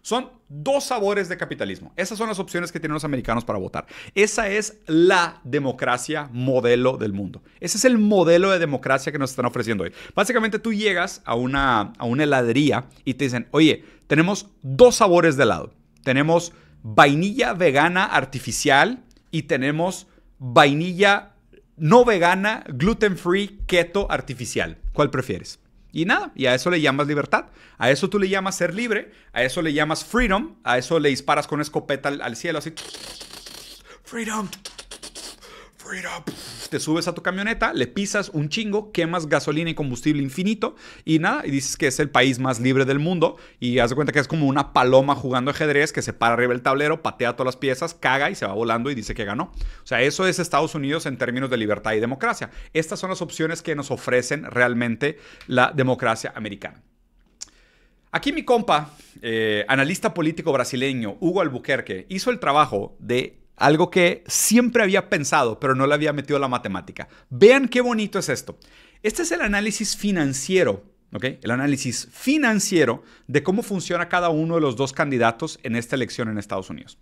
Son dos sabores de capitalismo. Esas son las opciones que tienen los americanos para votar. Esa es la democracia modelo del mundo. Ese es el modelo de democracia que nos están ofreciendo hoy. Básicamente tú llegas a una, a una heladería y te dicen, oye, tenemos dos sabores de helado. Tenemos vainilla vegana artificial y tenemos vainilla no vegana, gluten free, keto artificial. ¿Cuál prefieres? Y nada, y a eso le llamas libertad. A eso tú le llamas ser libre, a eso le llamas freedom, a eso le disparas con escopeta al, al cielo, así. Freedom te subes a tu camioneta, le pisas un chingo, quemas gasolina y combustible infinito y nada, y dices que es el país más libre del mundo y haz de cuenta que es como una paloma jugando ajedrez que se para arriba del tablero, patea todas las piezas, caga y se va volando y dice que ganó. O sea, eso es Estados Unidos en términos de libertad y democracia. Estas son las opciones que nos ofrecen realmente la democracia americana. Aquí mi compa, eh, analista político brasileño, Hugo Albuquerque, hizo el trabajo de algo que siempre había pensado, pero no le había metido la matemática. Vean qué bonito es esto. Este es el análisis financiero, ¿ok? El análisis financiero de cómo funciona cada uno de los dos candidatos en esta elección en Estados Unidos.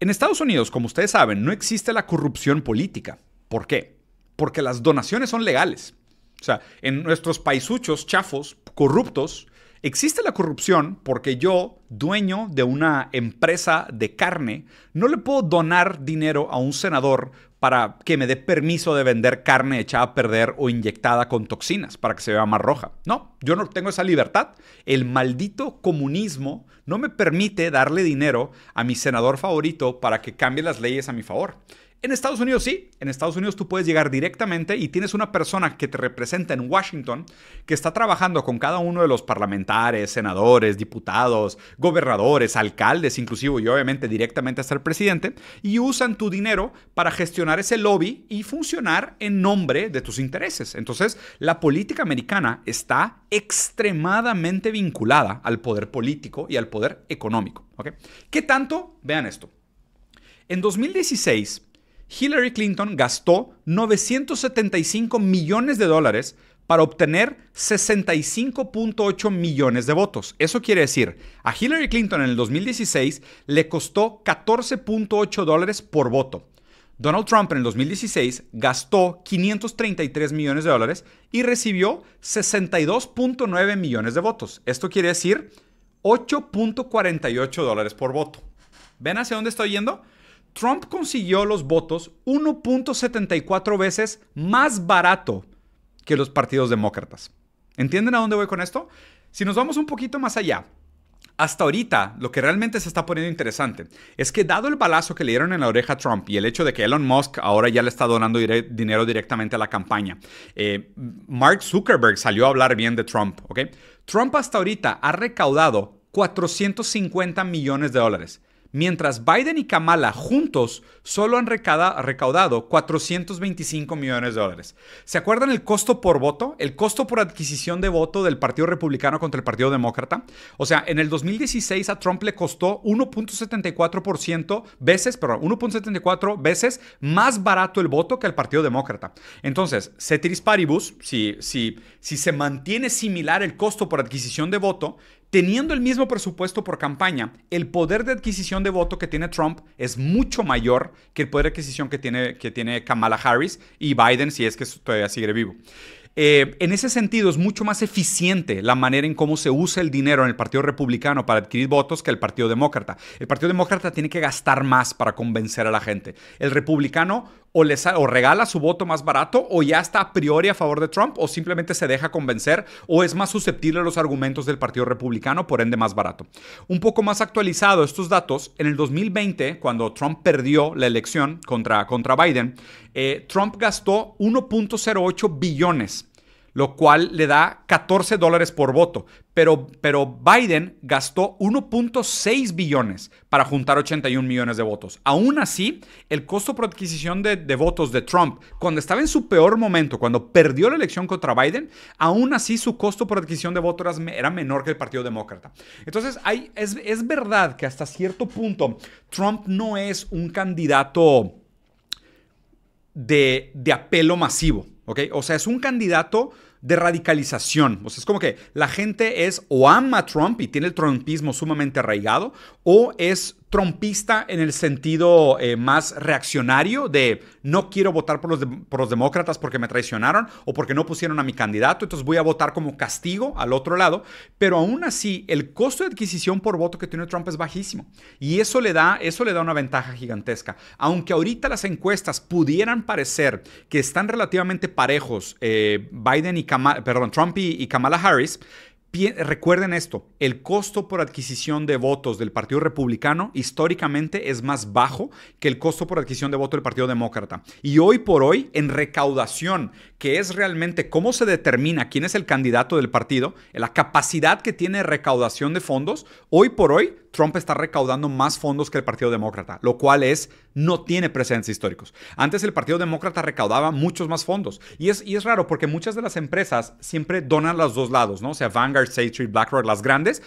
En Estados Unidos, como ustedes saben, no existe la corrupción política. ¿Por qué? Porque las donaciones son legales. O sea, en nuestros paisuchos chafos, corruptos, Existe la corrupción porque yo, dueño de una empresa de carne, no le puedo donar dinero a un senador para que me dé permiso de vender carne echada a perder o inyectada con toxinas para que se vea más roja. No, yo no tengo esa libertad. El maldito comunismo no me permite darle dinero a mi senador favorito para que cambie las leyes a mi favor. En Estados Unidos sí, en Estados Unidos tú puedes llegar directamente y tienes una persona que te representa en Washington que está trabajando con cada uno de los parlamentares, senadores, diputados, gobernadores, alcaldes, inclusive y obviamente directamente hasta el presidente, y usan tu dinero para gestionar ese lobby y funcionar en nombre de tus intereses. Entonces, la política americana está extremadamente vinculada al poder político y al poder económico. ¿Qué tanto? Vean esto. En 2016, Hillary Clinton gastó 975 millones de dólares para obtener 65.8 millones de votos. Eso quiere decir, a Hillary Clinton en el 2016 le costó 14.8 dólares por voto. Donald Trump en el 2016 gastó 533 millones de dólares y recibió 62.9 millones de votos. Esto quiere decir 8.48 dólares por voto. ¿Ven hacia dónde estoy yendo? Trump consiguió los votos 1.74 veces más barato que los partidos demócratas. ¿Entienden a dónde voy con esto? Si nos vamos un poquito más allá, hasta ahorita lo que realmente se está poniendo interesante es que dado el balazo que le dieron en la oreja a Trump y el hecho de que Elon Musk ahora ya le está donando dinero directamente a la campaña, eh, Mark Zuckerberg salió a hablar bien de Trump, ¿ok? Trump hasta ahorita ha recaudado 450 millones de dólares mientras Biden y Kamala juntos solo han recaudado 425 millones de dólares. ¿Se acuerdan el costo por voto? El costo por adquisición de voto del Partido Republicano contra el Partido Demócrata. O sea, en el 2016 a Trump le costó 1.74% veces, perdón, 1.74 veces más barato el voto que al Partido Demócrata. Entonces, Ceteris Paribus, si, si, si se mantiene similar el costo por adquisición de voto, Teniendo el mismo presupuesto por campaña, el poder de adquisición de voto que tiene Trump es mucho mayor que el poder de adquisición que tiene, que tiene Kamala Harris y Biden, si es que todavía sigue vivo. Eh, en ese sentido, es mucho más eficiente la manera en cómo se usa el dinero en el Partido Republicano para adquirir votos que el Partido Demócrata. El Partido Demócrata tiene que gastar más para convencer a la gente. El Republicano o, o regala su voto más barato o ya está a priori a favor de Trump o simplemente se deja convencer o es más susceptible a los argumentos del Partido Republicano, por ende más barato. Un poco más actualizado estos datos, en el 2020, cuando Trump perdió la elección contra, contra Biden, eh, Trump gastó 1.08 billones lo cual le da 14 dólares por voto. Pero, pero Biden gastó 1.6 billones para juntar 81 millones de votos. Aún así, el costo por adquisición de, votos de Trump, cuando estaba en su peor momento, cuando perdió la elección contra Biden, aún así su costo por adquisición de votos era, menor que el Partido Demócrata. Entonces, es, es verdad que hasta cierto punto Trump no es un candidato de, apelo masivo, ¿ok? O sea, es un candidato de radicalización. O sea, es como que la gente es o ama a Trump y tiene el trumpismo sumamente arraigado, o es Trumpista en el sentido eh, más reaccionario de no quiero votar por los, los, demócratas porque me traicionaron o porque no pusieron a mi candidato, entonces voy a votar como castigo al otro lado, pero aún así el costo de adquisición por voto que tiene Trump es bajísimo y eso le da, eso le da una ventaja gigantesca. Aunque ahorita las encuestas pudieran parecer que están relativamente parejos eh, Biden y perdón, Trump y Kamala Harris, Recuerden esto, el costo por adquisición de votos del Partido Republicano históricamente es más bajo que el costo por adquisición de voto del Partido Demócrata. Y hoy por hoy, en recaudación, que es realmente cómo se determina quién es el candidato del partido, la capacidad que tiene recaudación de fondos, hoy por hoy Trump está recaudando más fondos que el Partido Demócrata, lo cual es, no tiene precedentes históricos. Antes el Partido Demócrata recaudaba muchos más fondos. Y es, y es raro porque muchas de las empresas siempre donan a los dos lados, ¿no? O sea, Vanguard, State Street, BlackRock, las grandes,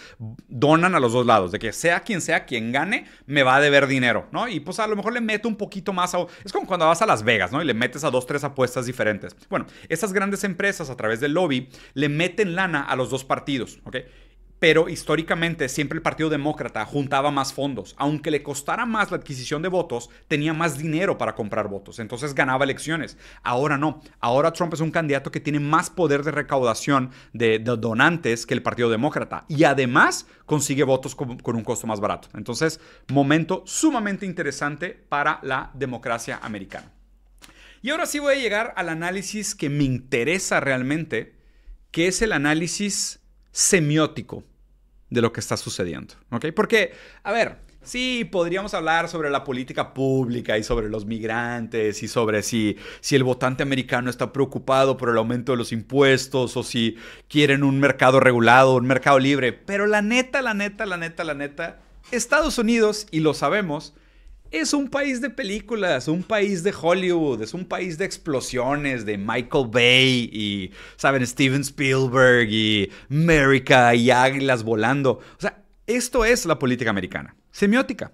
donan a los dos lados. De que sea quien sea quien gane, me va a deber dinero, ¿no? Y pues a lo mejor le meto un poquito más a... Es como cuando vas a Las Vegas, ¿no? Y le metes a dos, tres apuestas diferentes. Bueno, esas grandes empresas a través del lobby le meten lana a los dos partidos, ¿ok? Pero históricamente siempre el Partido Demócrata juntaba más fondos. Aunque le costara más la adquisición de votos, tenía más dinero para comprar votos. Entonces ganaba elecciones. Ahora no. Ahora Trump es un candidato que tiene más poder de recaudación de, donantes que el Partido Demócrata. Y además consigue votos con un costo más barato. Entonces, momento sumamente interesante para la democracia americana. Y ahora sí voy a llegar al análisis que me interesa realmente, que es el análisis semiótico de lo que está sucediendo. ¿ok? Porque, a ver, sí, podríamos hablar sobre la política pública y sobre los migrantes y sobre si, si el votante americano está preocupado por el aumento de los impuestos o si quieren un mercado regulado, un mercado libre. Pero la neta, la neta, la neta, la neta, Estados Unidos, y lo sabemos, es un país de películas, un país de Hollywood, es un país de explosiones, de Michael Bay y, ¿saben? Steven Spielberg y America y águilas volando. O sea, esto es la política americana, semiótica.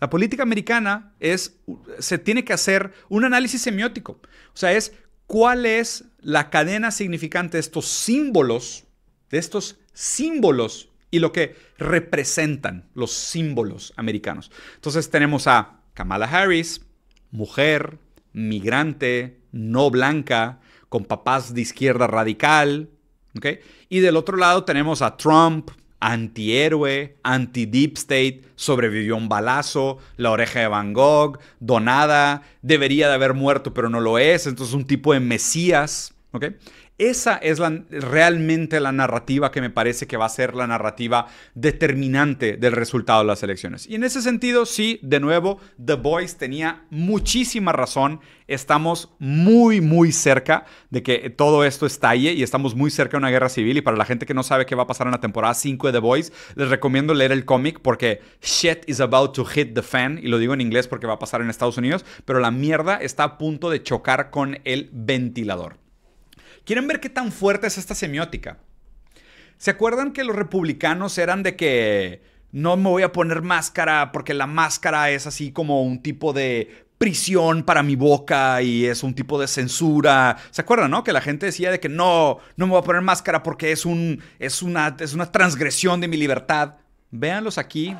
La política americana es, se tiene que hacer un análisis semiótico. O sea, es cuál es la cadena significante de estos símbolos, de estos símbolos y lo que representan los símbolos americanos. Entonces tenemos a Kamala Harris, mujer, migrante, no blanca, con papás de izquierda radical. ¿ok? Y del otro lado tenemos a Trump, antihéroe, anti-deep state, sobrevivió un balazo, la oreja de Van Gogh, donada, debería de haber muerto pero no lo es, entonces un tipo de mesías. ¿ok? Esa es realmente la narrativa que me parece que va a ser la narrativa determinante del resultado de las elecciones. Y en ese sentido, sí, de nuevo, The Voice tenía muchísima razón. Estamos muy, muy cerca de que todo esto estalle y estamos muy cerca de una guerra civil. Y para la gente que no sabe qué va a pasar en la temporada 5 de The Voice, les recomiendo leer el cómic porque shit is about to hit the fan. Y lo digo en inglés porque va a pasar en Estados Unidos, pero la mierda está a punto de chocar con el ventilador. ¿Quieren ver qué tan fuerte es esta semiótica? ¿Se acuerdan que los republicanos eran de que no me voy a poner máscara porque la máscara es así como un tipo de prisión para mi boca y es un tipo de censura. ¿Se acuerdan, no? Que la gente decía de que no, no me voy a poner máscara porque es, un, es, una, es una transgresión de mi libertad. Véanlos aquí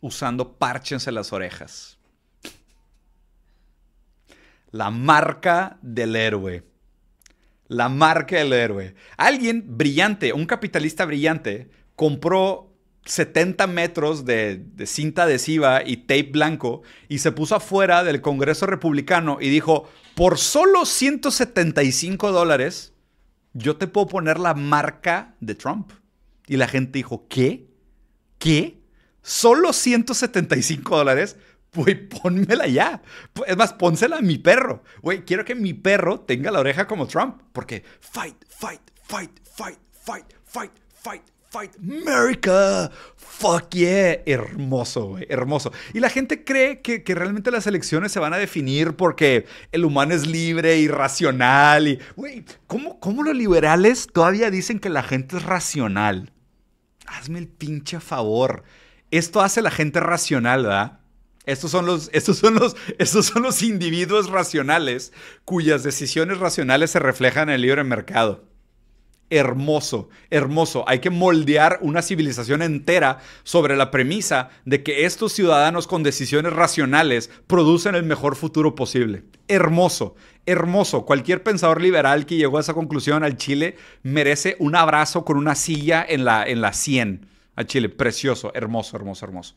usando parches en las orejas. La marca del héroe. La marca del héroe. Alguien brillante, un capitalista brillante, compró 70 metros de, cinta adhesiva y tape blanco y se puso afuera del Congreso Republicano y dijo, por solo 175 dólares, yo te puedo poner la marca de Trump. Y la gente dijo, ¿qué? ¿Qué? ¿Solo 175 dólares? güey, pónmela ya. Es más, pónsela a mi perro. Güey, quiero que mi perro tenga la oreja como Trump, porque fight, fight, fight, fight, fight, fight, fight, Fight America. Fuck yeah. Hermoso, güey. Hermoso. Y la gente cree que, realmente las elecciones se van a definir porque el humano es libre y racional. Y, güey, ¿cómo, ¿cómo los liberales todavía dicen que la gente es racional? Hazme el pinche favor. Esto hace la gente racional, ¿verdad? Estos son, los, estos, son los, estos son los individuos racionales cuyas decisiones racionales se reflejan en el libre mercado. Hermoso, hermoso. Hay que moldear una civilización entera sobre la premisa de que estos ciudadanos con decisiones racionales producen el mejor futuro posible. Hermoso, hermoso. Cualquier pensador liberal que llegó a esa conclusión al Chile merece un abrazo con una silla en la, en la 100. Al Chile, precioso, hermoso, hermoso, hermoso.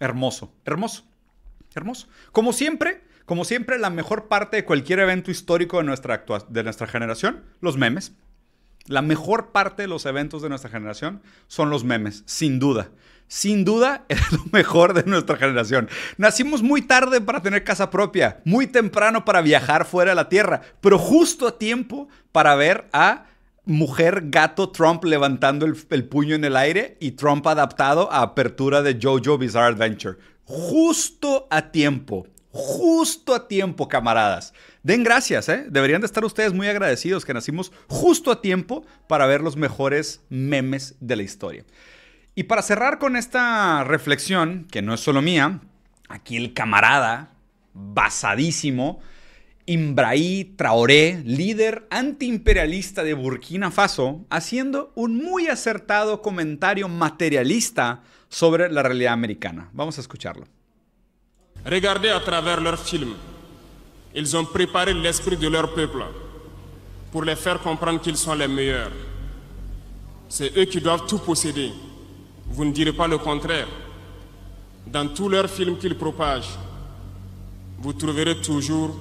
Hermoso, hermoso, hermoso. Como siempre, como siempre, la mejor parte de cualquier evento histórico de nuestra, de nuestra generación, los memes. La mejor parte de los eventos de nuestra generación son los memes, sin duda. Sin duda es lo mejor de nuestra generación. Nacimos muy tarde para tener casa propia, muy temprano para viajar fuera de la Tierra, pero justo a tiempo para ver a mujer gato Trump levantando el, puño en el aire y Trump adaptado a apertura de JoJo Bizarre Adventure. Justo a tiempo, justo a tiempo, camaradas. Den gracias, ¿eh? Deberían de estar ustedes muy agradecidos que nacimos justo a tiempo para ver los mejores memes de la historia. Y para cerrar con esta reflexión, que no es solo mía, aquí el camarada, basadísimo, Imbraí Traoré, líder antiimperialista de Burkina Faso, haciendo un muy acertado comentario materialista sobre la realidad americana. Vamos a escucharlo. Regardez à travers leurs films. Ils ont préparé l'esprit de leur peuple pour les faire comprendre qu'ils sont les meilleurs. C'est eux qui doivent tout posséder. Vous ne direz pas le contraire. Dans tous leurs films qu'ils propagent, vous trouverez toujours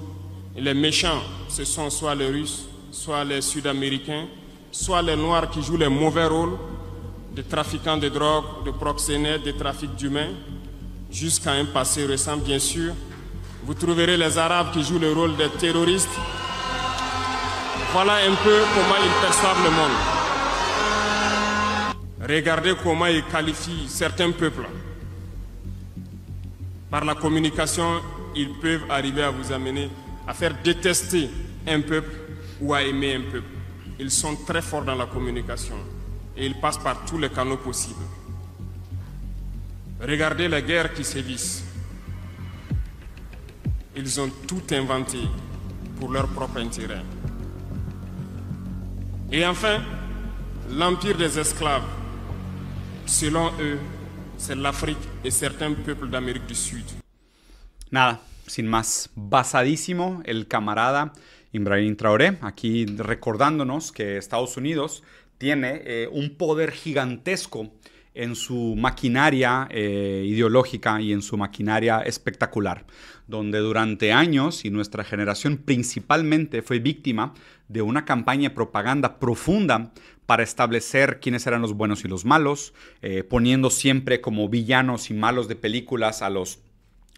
Les méchants, ce sont soit les Russes, soit les Sud-Américains, soit les Noirs qui jouent les mauvais rôles de trafiquants de drogue, de proxénètes, de trafic d'humains, jusqu'à un passé récent bien sûr. Vous trouverez les Arabes qui jouent le rôle des terroristes. Voilà un peu comment ils perçoivent le monde. Regardez comment ils qualifient certains peuples. Par la communication, ils peuvent arriver à vous amener à faire détester un peuple ou à aimer un peuple. Ils sont très forts dans la communication et ils passent par tous les canaux possibles. Regardez les guerres qui sévissent. Ils ont tout inventé pour leur propre intérêt. Et enfin, l'empire des esclaves, selon eux, c'est l'Afrique et certains peuples d'Amérique du Sud. sin más, basadísimo el camarada Ibrahim Traoré, aquí recordándonos que Estados Unidos tiene eh, un poder gigantesco en su maquinaria eh, ideológica y en su maquinaria espectacular, donde durante años y nuestra generación principalmente fue víctima de una campaña de propaganda profunda para establecer quiénes eran los buenos y los malos, eh, poniendo siempre como villanos y malos de películas a los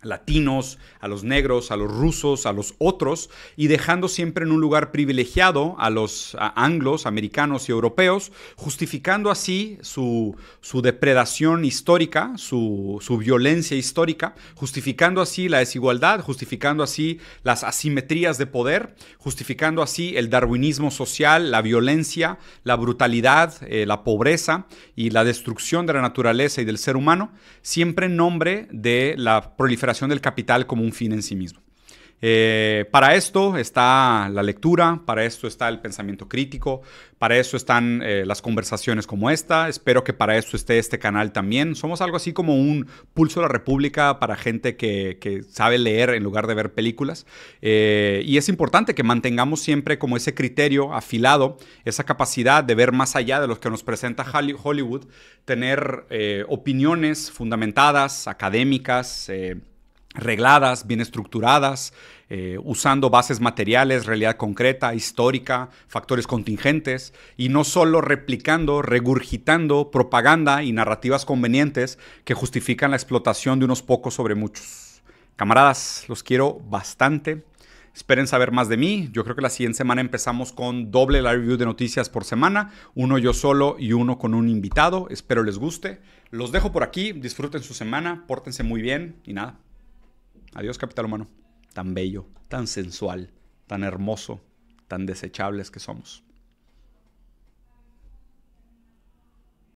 latinos, a los negros, a los rusos, a los otros, y dejando siempre en un lugar privilegiado a los anglos, americanos y europeos, justificando así su, depredación histórica, su, violencia histórica, justificando así la desigualdad, justificando así las asimetrías de poder, justificando así el darwinismo social, la violencia, la brutalidad, eh, la pobreza y la destrucción de la naturaleza y del ser humano, siempre en nombre de la proliferación del capital como un fin en sí mismo. Eh, para esto está la lectura, para esto está el pensamiento crítico, para eso están eh, las conversaciones como esta. Espero que para esto esté este canal también. Somos algo así como un pulso de la República para gente que, sabe leer en lugar de ver películas. Eh, y es importante que mantengamos siempre como ese criterio afilado, esa capacidad de ver más allá de lo que nos presenta Hollywood, tener opiniones fundamentadas, académicas regladas, bien estructuradas, eh, usando bases materiales, realidad concreta, histórica, factores contingentes, y no solo replicando, regurgitando propaganda y narrativas convenientes que justifican la explotación de unos pocos sobre muchos. Camaradas, los quiero bastante. Esperen saber más de mí. Yo creo que la siguiente semana empezamos con doble la review de noticias por semana, uno yo solo y uno con un invitado. Espero les guste. Los dejo por aquí, disfruten su semana, pórtense muy bien y nada, Adiós capital humano, tan bello, tan sensual, tan hermoso, tan desechables que somos.